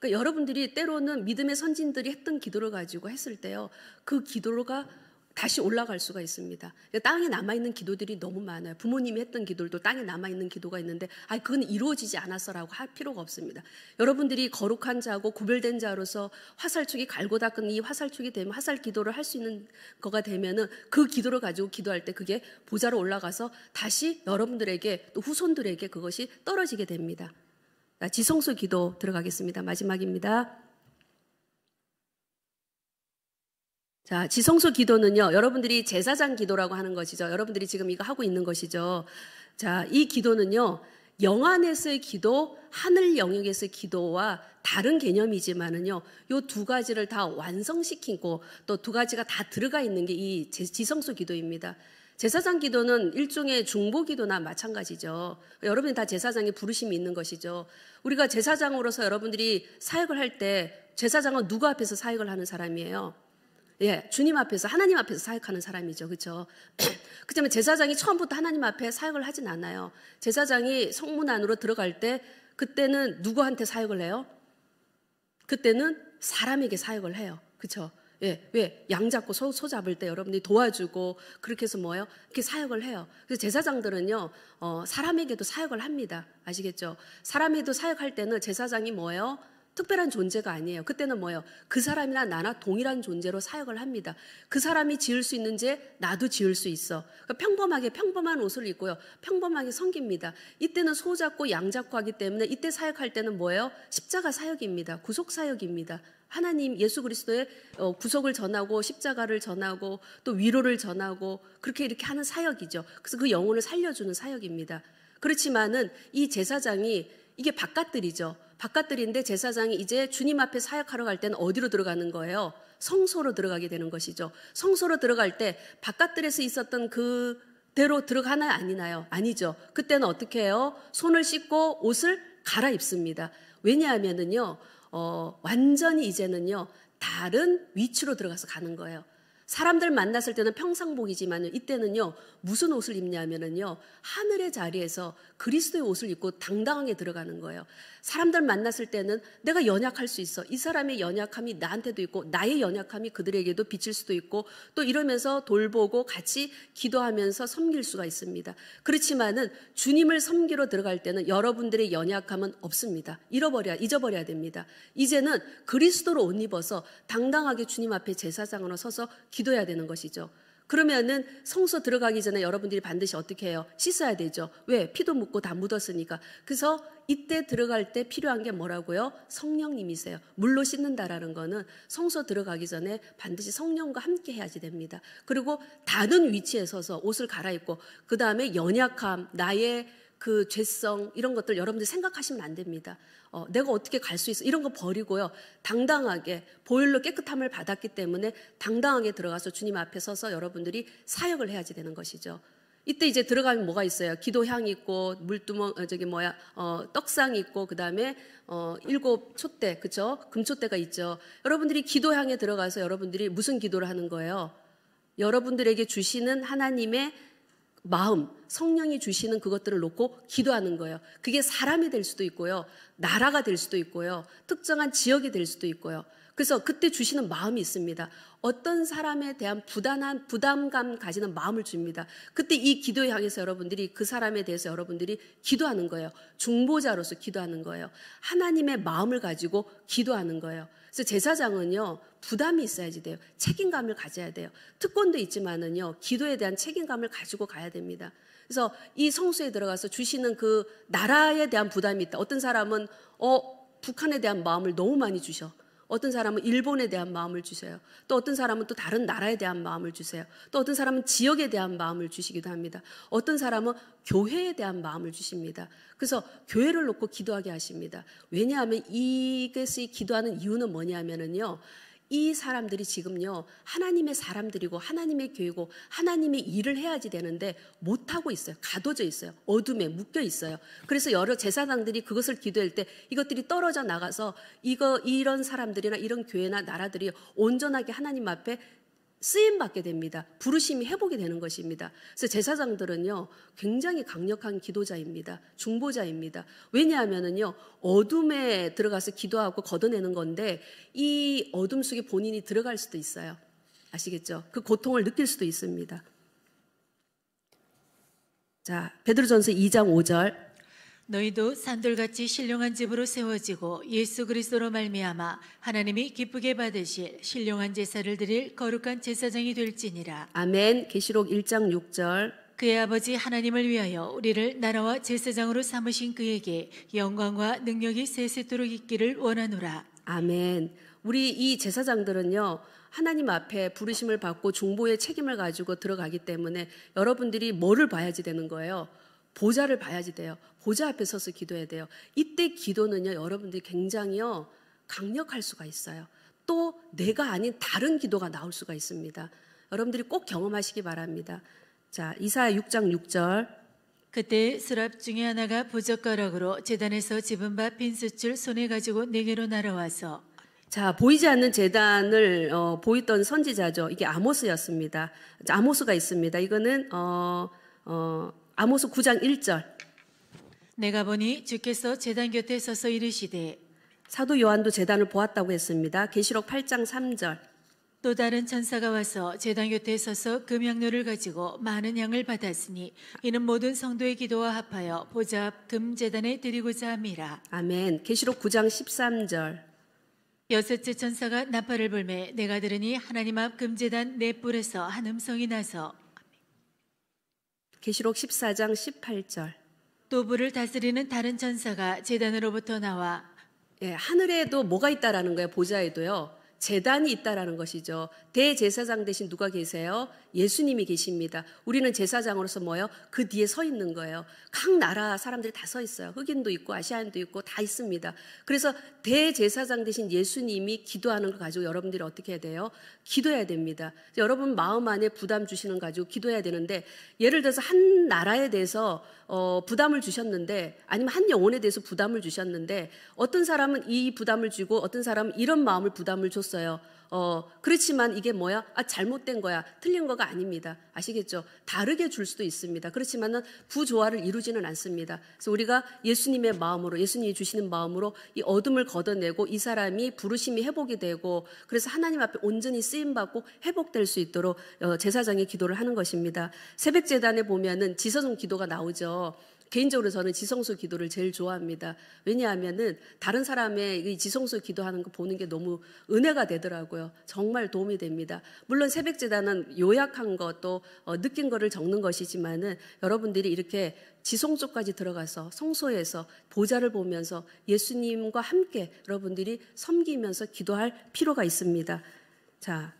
그러니까 여러분들이 때로는 믿음의 선진들이 했던 기도를 가지고 했을 때요. 그 기도가 다시 올라갈 수가 있습니다. 그러니까 땅에 남아있는 기도들이 너무 많아요. 부모님이 했던 기도들도 땅에 남아있는 기도가 있는데, 아, 그건 이루어지지 않았어라고 할 필요가 없습니다. 여러분들이 거룩한 자고 구별된 자로서 화살촉이 갈고 닦은 이 화살촉이 되면 화살 기도를 할 수 있는 거가 되면은 그 기도를 가지고 기도할 때 그게 보좌로 올라가서 다시 여러분들에게 또 후손들에게 그것이 떨어지게 됩니다. 지성소 기도 들어가겠습니다. 마지막입니다. 자, 지성소 기도는요, 여러분들이 제사장 기도라고 하는 것이죠. 여러분들이 지금 이거 하고 있는 것이죠. 자, 이 기도는요, 영 안에서의 기도, 하늘 영역에서의 기도와 다른 개념이지만은요, 요두 가지를 다 완성시키고 또 두 가지가 다 들어가 있는 게 이 지성소 기도입니다. 제사장 기도는 일종의 중보 기도나 마찬가지죠. 여러분이 다 제사장의 부르심이 있는 것이죠. 우리가 제사장으로서 여러분들이 사역을 할 때 제사장은 누구 앞에서 사역을 하는 사람이에요? 예, 주님 앞에서 하나님 앞에서 사역하는 사람이죠. 그렇죠? (clears throat) 그렇다면 제사장이 처음부터 하나님 앞에 사역을 하진 않아요. 제사장이 성문 안으로 들어갈 때 그때는 누구한테 사역을 해요? 그때는 사람에게 사역을 해요. 그렇죠? 예, 왜? 양 잡고 소, 소 잡을 때 여러분이 도와주고 그렇게 해서 뭐예요? 이렇게 사역을 해요. 그래서 제사장들은요, 어, 사람에게도 사역을 합니다. 아시겠죠? 사람에도 사역할 때는 제사장이 뭐예요? 특별한 존재가 아니에요. 그때는 뭐예요? 그 사람이나 나나 동일한 존재로 사역을 합니다. 그 사람이 지을 수 있는 죄 나도 지을 수 있어. 그러니까 평범하게 평범한 옷을 입고요. 평범하게 섬깁니다. 이때는 소 잡고 양 잡고 하기 때문에 이때 사역할 때는 뭐예요? 십자가 사역입니다. 구속 사역입니다. 하나님 예수 그리스도의 어, 구속을 전하고 십자가를 전하고 또 위로를 전하고 그렇게 이렇게 하는 사역이죠. 그래서 그 영혼을 살려주는 사역입니다. 그렇지만은 이 제사장이 이게 바깥들이죠. 바깥들인데 제사장이 이제 주님 앞에 사역하러 갈 때는 어디로 들어가는 거예요? 성소로 들어가게 되는 것이죠. 성소로 들어갈 때 바깥들에서 있었던 그 대로 들어가나 요 아니나요? 아니죠. 그때는 어떻게 해요? 손을 씻고 옷을 갈아입습니다. 왜냐하면은요, 어, 완전히 이제는요 다른 위치로 들어가서 가는 거예요. 사람들 만났을 때는 평상복이지만 이때는요 무슨 옷을 입냐면은요 하늘의 자리에서 그리스도의 옷을 입고 당당하게 들어가는 거예요. 사람들 만났을 때는 내가 연약할 수 있어. 이 사람의 연약함이 나한테도 있고 나의 연약함이 그들에게도 비칠 수도 있고 또 이러면서 돌보고 같이 기도하면서 섬길 수가 있습니다. 그렇지만은 주님을 섬기러 들어갈 때는 여러분들의 연약함은 없습니다. 잃어버려 잊어버려야 됩니다. 이제는 그리스도로 옷 입어서 당당하게 주님 앞에 제사장으로 서서 기도해야 되는 것이죠. 그러면은 성소 들어가기 전에 여러분들이 반드시 어떻게 해요? 씻어야 되죠. 왜? 피도 묻고 다 묻었으니까. 그래서 이때 들어갈 때 필요한 게 뭐라고요? 성령님이세요. 물로 씻는다라는 거는 성소 들어가기 전에 반드시 성령과 함께 해야지 됩니다. 그리고 다른 위치에 서서 옷을 갈아입고 그 다음에 연약함, 나의 그 죄성 이런 것들 여러분들 생각하시면 안 됩니다. 어, 내가 어떻게 갈 수 있어 이런 거 버리고요. 당당하게 보일로 깨끗함을 받았기 때문에 당당하게 들어가서 주님 앞에 서서 여러분들이 사역을 해야지 되는 것이죠. 이때 이제 들어가면 뭐가 있어요? 기도향 있고 물두멍 어, 저기 뭐야 어, 떡상 있고 그 다음에 어, 일곱 촛대 그죠? 금촛대가 있죠. 여러분들이 기도향에 들어가서 여러분들이 무슨 기도를 하는 거예요? 여러분들에게 주시는 하나님의 마음, 성령이 주시는 그것들을 놓고 기도하는 거예요. 그게 사람이 될 수도 있고요. 나라가 될 수도 있고요. 특정한 지역이 될 수도 있고요. 그래서 그때 주시는 마음이 있습니다. 어떤 사람에 대한 부단한 부담감 가지는 마음을 줍니다. 그때 이 기도 에 향해서 여러분들이 그 사람에 대해서 여러분들이 기도하는 거예요. 중보자로서 기도하는 거예요. 하나님의 마음을 가지고 기도하는 거예요. 그래서 제사장은요 부담이 있어야지 돼요. 책임감을 가져야 돼요. 특권도 있지만은요 기도에 대한 책임감을 가지고 가야 됩니다. 그래서 이 성수에 들어가서 주시는 그 나라에 대한 부담이 있다. 어떤 사람은 어 북한에 대한 마음을 너무 많이 주셔. 어떤 사람은 일본에 대한 마음을 주세요. 또 어떤 사람은 또 다른 나라에 대한 마음을 주세요. 또 어떤 사람은 지역에 대한 마음을 주시기도 합니다. 어떤 사람은 교회에 대한 마음을 주십니다. 그래서 교회를 놓고 기도하게 하십니다. 왜냐하면 이것이 기도하는 이유는 뭐냐면은요. 하이 사람들이 지금요 하나님의 사람들이고 하나님의 교회고 하나님의 일을 해야지 되는데 못 하고 있어요. 가둬져 있어요. 어둠에 묶여 있어요. 그래서 여러 제사장들이 그것을 기도할 때 이것들이 떨어져 나가서 이거 이런 사람들이나 이런 교회나 나라들이 온전하게 하나님 앞에 쓰임 받게 됩니다. 부르심이 회복이 되는 것입니다. 그래서 제사장들은요, 굉장히 강력한 기도자입니다. 중보자입니다. 왜냐하면은요, 어둠에 들어가서 기도하고 걷어내는 건데, 이 어둠 속에 본인이 들어갈 수도 있어요. 아시겠죠? 그 고통을 느낄 수도 있습니다. 자, 베드로전서 2장 5절. 너희도 산돌같이 신령한 집으로 세워지고 예수 그리스도로 말미암아 하나님이 기쁘게 받으실 신령한 제사를 드릴 거룩한 제사장이 될지니라. 아멘. 계시록 1장 6절. 그의 아버지 하나님을 위하여 우리를 나라와 제사장으로 삼으신 그에게 영광과 능력이 세세도록 있기를 원하노라. 아멘. 우리 이 제사장들은요. 하나님 앞에 부르심을 받고 중보의 책임을 가지고 들어가기 때문에 여러분들이 뭐를 봐야지 되는 거예요? 보좌를 봐야지 돼요. 보좌 앞에 서서 기도해야 돼요. 이때 기도는요, 여러분들이 굉장히요, 강력할 수가 있어요. 또 내가 아닌 다른 기도가 나올 수가 있습니다. 여러분들이 꼭 경험하시기 바랍니다. 자, 이사야 6장 6절. 그때 수랍 중에 하나가 보젓가락으로 재단에서 집은 바 빈수줄 손에 가지고 내게로 날아와서 자 보이지 않는 재단을 어, 보이던 선지자죠. 이게 아모스였습니다. 아모스가 있습니다. 이거는 어, 어, 아모스 9장 1절. 내가 보니 주께서 제단 곁에 서서 이르시되 사도 요한도 제단을 보았다고 했습니다. 계시록 8장 3절. 또 다른 천사가 와서 제단 곁에 서서 금양료를 가지고 많은 양을 받았으니 이는 모든 성도의 기도와 합하여 보좌 금 제단에 드리고자 함이라. 아멘. 계시록 9장 13절. 여섯째 천사가 나팔을 불매 내가 들으니 하나님 앞 금제단 내 뿔에서 한 음성이 나서 계시록 14장 18절 도부를 다스리는 다른 천사가 재단으로부터 나와 예, 하늘에도 뭐가 있다라는 거예요. 보좌에도요. 재단이 있다라는 것이죠. 대제사장 대신 누가 계세요? 예수님이 계십니다. 우리는 제사장으로서 뭐요? 그 뒤에 서 있는 거예요. 각 나라 사람들이 다 서 있어요. 흑인도 있고 아시아인도 있고 다 있습니다. 그래서 대제사장 대신 예수님이 기도하는 걸 가지고 여러분들이 어떻게 해야 돼요? 기도해야 됩니다. 여러분 마음 안에 부담 주시는 걸 가지고 기도해야 되는데 예를 들어서 한 나라에 대해서 어, 부담을 주셨는데 아니면 한 영혼에 대해서 부담을 주셨는데 어떤 사람은 이 부담을 주고 어떤 사람은 이런 마음을 부담을 줬어요. 어, 그렇지만 이게 뭐야? 아, 잘못된 거야. 틀린 거가 아닙니다. 아시겠죠? 다르게 줄 수도 있습니다. 그렇지만은 부조화를 이루지는 않습니다. 그래서 우리가 예수님의 마음으로, 예수님이 주시는 마음으로 이 어둠을 걷어내고 이 사람이 부르심이 회복이 되고 그래서 하나님 앞에 온전히 쓰임받고 회복될 수 있도록 어, 제사장의 기도를 하는 것입니다. 새벽 재단에 보면은 지서성 기도가 나오죠. 개인적으로 저는 지성소 기도를 제일 좋아합니다. 왜냐하면은 다른 사람의 이 지성소 기도하는 거 보는 게 너무 은혜가 되더라고요. 정말 도움이 됩니다. 물론 새벽재단은 요약한 것도 어, 느낀 거를 적는 것이지만은 여러분들이 이렇게 지성소까지 들어가서 성소에서 보좌를 보면서 예수님과 함께 여러분들이 섬기면서 기도할 필요가 있습니다. 자,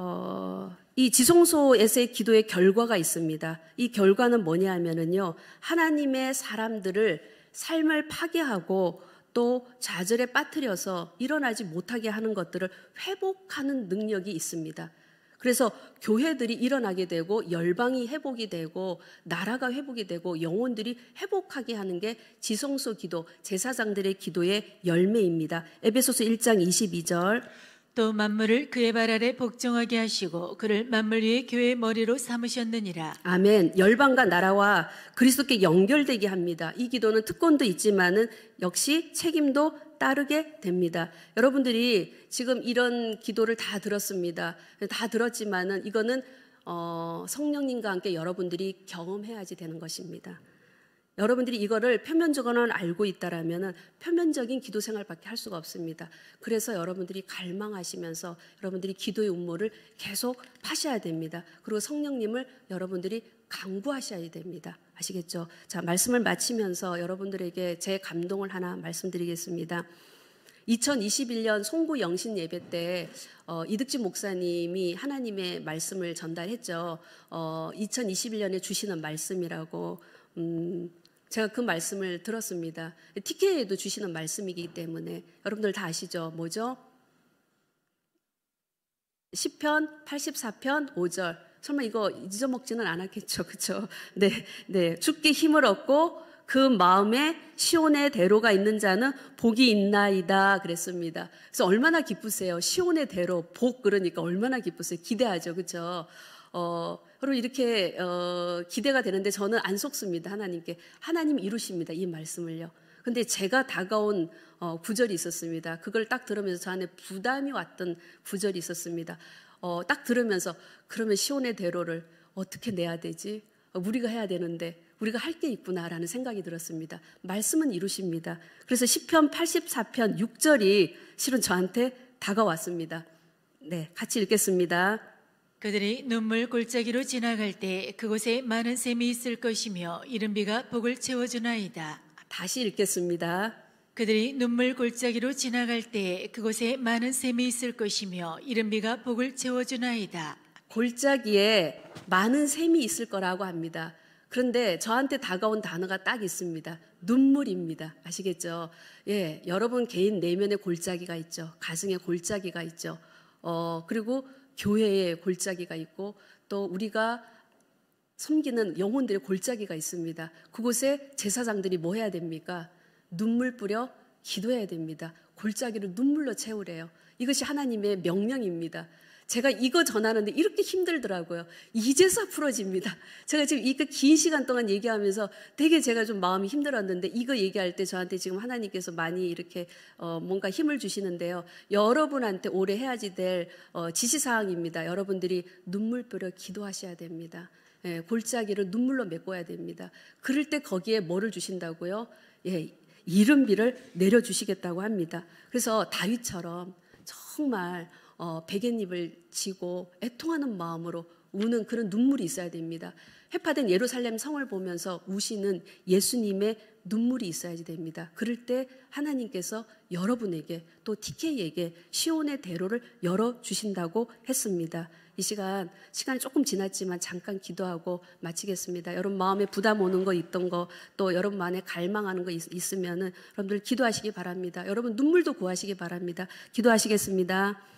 어, 이 지성소에서의 기도의 결과가 있습니다. 이 결과는 뭐냐 하면은요, 하나님의 사람들을 삶을 파괴하고 또 좌절에 빠뜨려서 일어나지 못하게 하는 것들을 회복하는 능력이 있습니다. 그래서 교회들이 일어나게 되고 열방이 회복이 되고 나라가 회복이 되고 영혼들이 회복하게 하는 게 지성소 기도 제사장들의 기도의 열매입니다. 에베소서 1장 22절 또 만물을 그의 발 아래 복종하게 하시고 그를 만물 위의 교회의 머리로 삼으셨느니라. 아멘. 열방과 나라와 그리스도께 연결되게 합니다. 이 기도는 특권도 있지만은 역시 책임도 따르게 됩니다. 여러분들이 지금 이런 기도를 다 들었습니다. 다 들었지만은 이거는 어, 성령님과 함께 여러분들이 경험해야지 되는 것입니다. 여러분들이 이거를 표면적으로는 알고 있다라면은 표면적인 기도 생활밖에 할 수가 없습니다. 그래서 여러분들이 갈망하시면서 여러분들이 기도의 음모를 계속 파셔야 됩니다. 그리고 성령님을 여러분들이 강구하셔야 됩니다. 아시겠죠? 자, 말씀을 마치면서 여러분들에게 제 감동을 하나 말씀드리겠습니다. 2021년 송구 영신 예배 때 어, 이득진 목사님이 하나님의 말씀을 전달했죠. 어, 2021년에 주시는 말씀이라고 음, 제가 그 말씀을 들었습니다. TK에도 주시는 말씀이기 때문에 여러분들 다 아시죠? 뭐죠? 10편, 84편, 5절. 설마 이거 잊어먹지는 않았겠죠. 그쵸? (laughs) 네, 네. 죽게 힘을 얻고 그 마음에 시온의 대로가 있는 자는 복이 있나이다 그랬습니다. 그래서 얼마나 기쁘세요. 시온의 대로 복 그러니까 얼마나 기쁘세요. 기대하죠. 그쵸 어, 로 이렇게 어, 기대가 되는데 저는 안 속습니다 하나님께 하나님 이루십니다 이 말씀을요. 근데 제가 다가온 어, 구절이 있었습니다. 그걸 딱 들으면서 저 안에 부담이 왔던 구절이 있었습니다. 어, 딱 들으면서 그러면 시온의 대로를 어떻게 내야 되지? 어, 우리가 해야 되는데 우리가 할 게 있구나라는 생각이 들었습니다. 말씀은 이루십니다. 그래서 시편 84편 6절이 실은 저한테 다가왔습니다. 네, 같이 읽겠습니다. 그들이 눈물 골짜기로 지나갈 때 그곳에 많은 샘이 있을 것이며 이른 비가 복을 채워주나이다. 다시 읽겠습니다. 그들이 눈물 골짜기로 지나갈 때 그곳에 많은 샘이 있을 것이며 이른 비가 복을 채워주나이다. 골짜기에 많은 샘이 있을 거라고 합니다. 그런데 저한테 다가온 단어가 딱 있습니다. 눈물입니다. 아시겠죠? 예, 여러분 개인 내면에 골짜기가 있죠. 가슴에 골짜기가 있죠. 어, 그리고 교회의 골짜기가 있고 또 우리가 섬기는 영혼들의 골짜기가 있습니다. 그곳에 제사장들이 뭐 해야 됩니까? 눈물 뿌려 기도해야 됩니다. 골짜기를 눈물로 채우래요. 이것이 하나님의 명령입니다. 제가 이거 전하는데 이렇게 힘들더라고요. 이제서 풀어집니다. 제가 지금 이 긴 시간 동안 얘기하면서 되게 제가 좀 마음이 힘들었는데 이거 얘기할 때 저한테 지금 하나님께서 많이 이렇게 어 뭔가 힘을 주시는데요. 여러분한테 오래 해야지 될어 지시사항입니다. 여러분들이 눈물 뿌려 기도하셔야 됩니다. 예, 골짜기를 눈물로 메꿔야 됩니다. 그럴 때 거기에 뭐를 주신다고요? 예, 이름비를 내려주시겠다고 합니다. 그래서 다윗처럼 정말 어, 베갯잎을 지고 애통하는 마음으로 우는 그런 눈물이 있어야 됩니다. 해파된 예루살렘 성을 보면서 우시는 예수님의 눈물이 있어야지 됩니다. 그럴 때 하나님께서 여러분에게 또 TK에게 시온의 대로를 열어 주신다고 했습니다. 이 시간 시간이 조금 지났지만 잠깐 기도하고 마치겠습니다. 여러분 마음에 부담 오는 거 있던 거 또 여러분 만에 갈망하는 거 있, 있으면은 여러분들 기도하시기 바랍니다. 여러분 눈물도 구하시기 바랍니다. 기도하시겠습니다.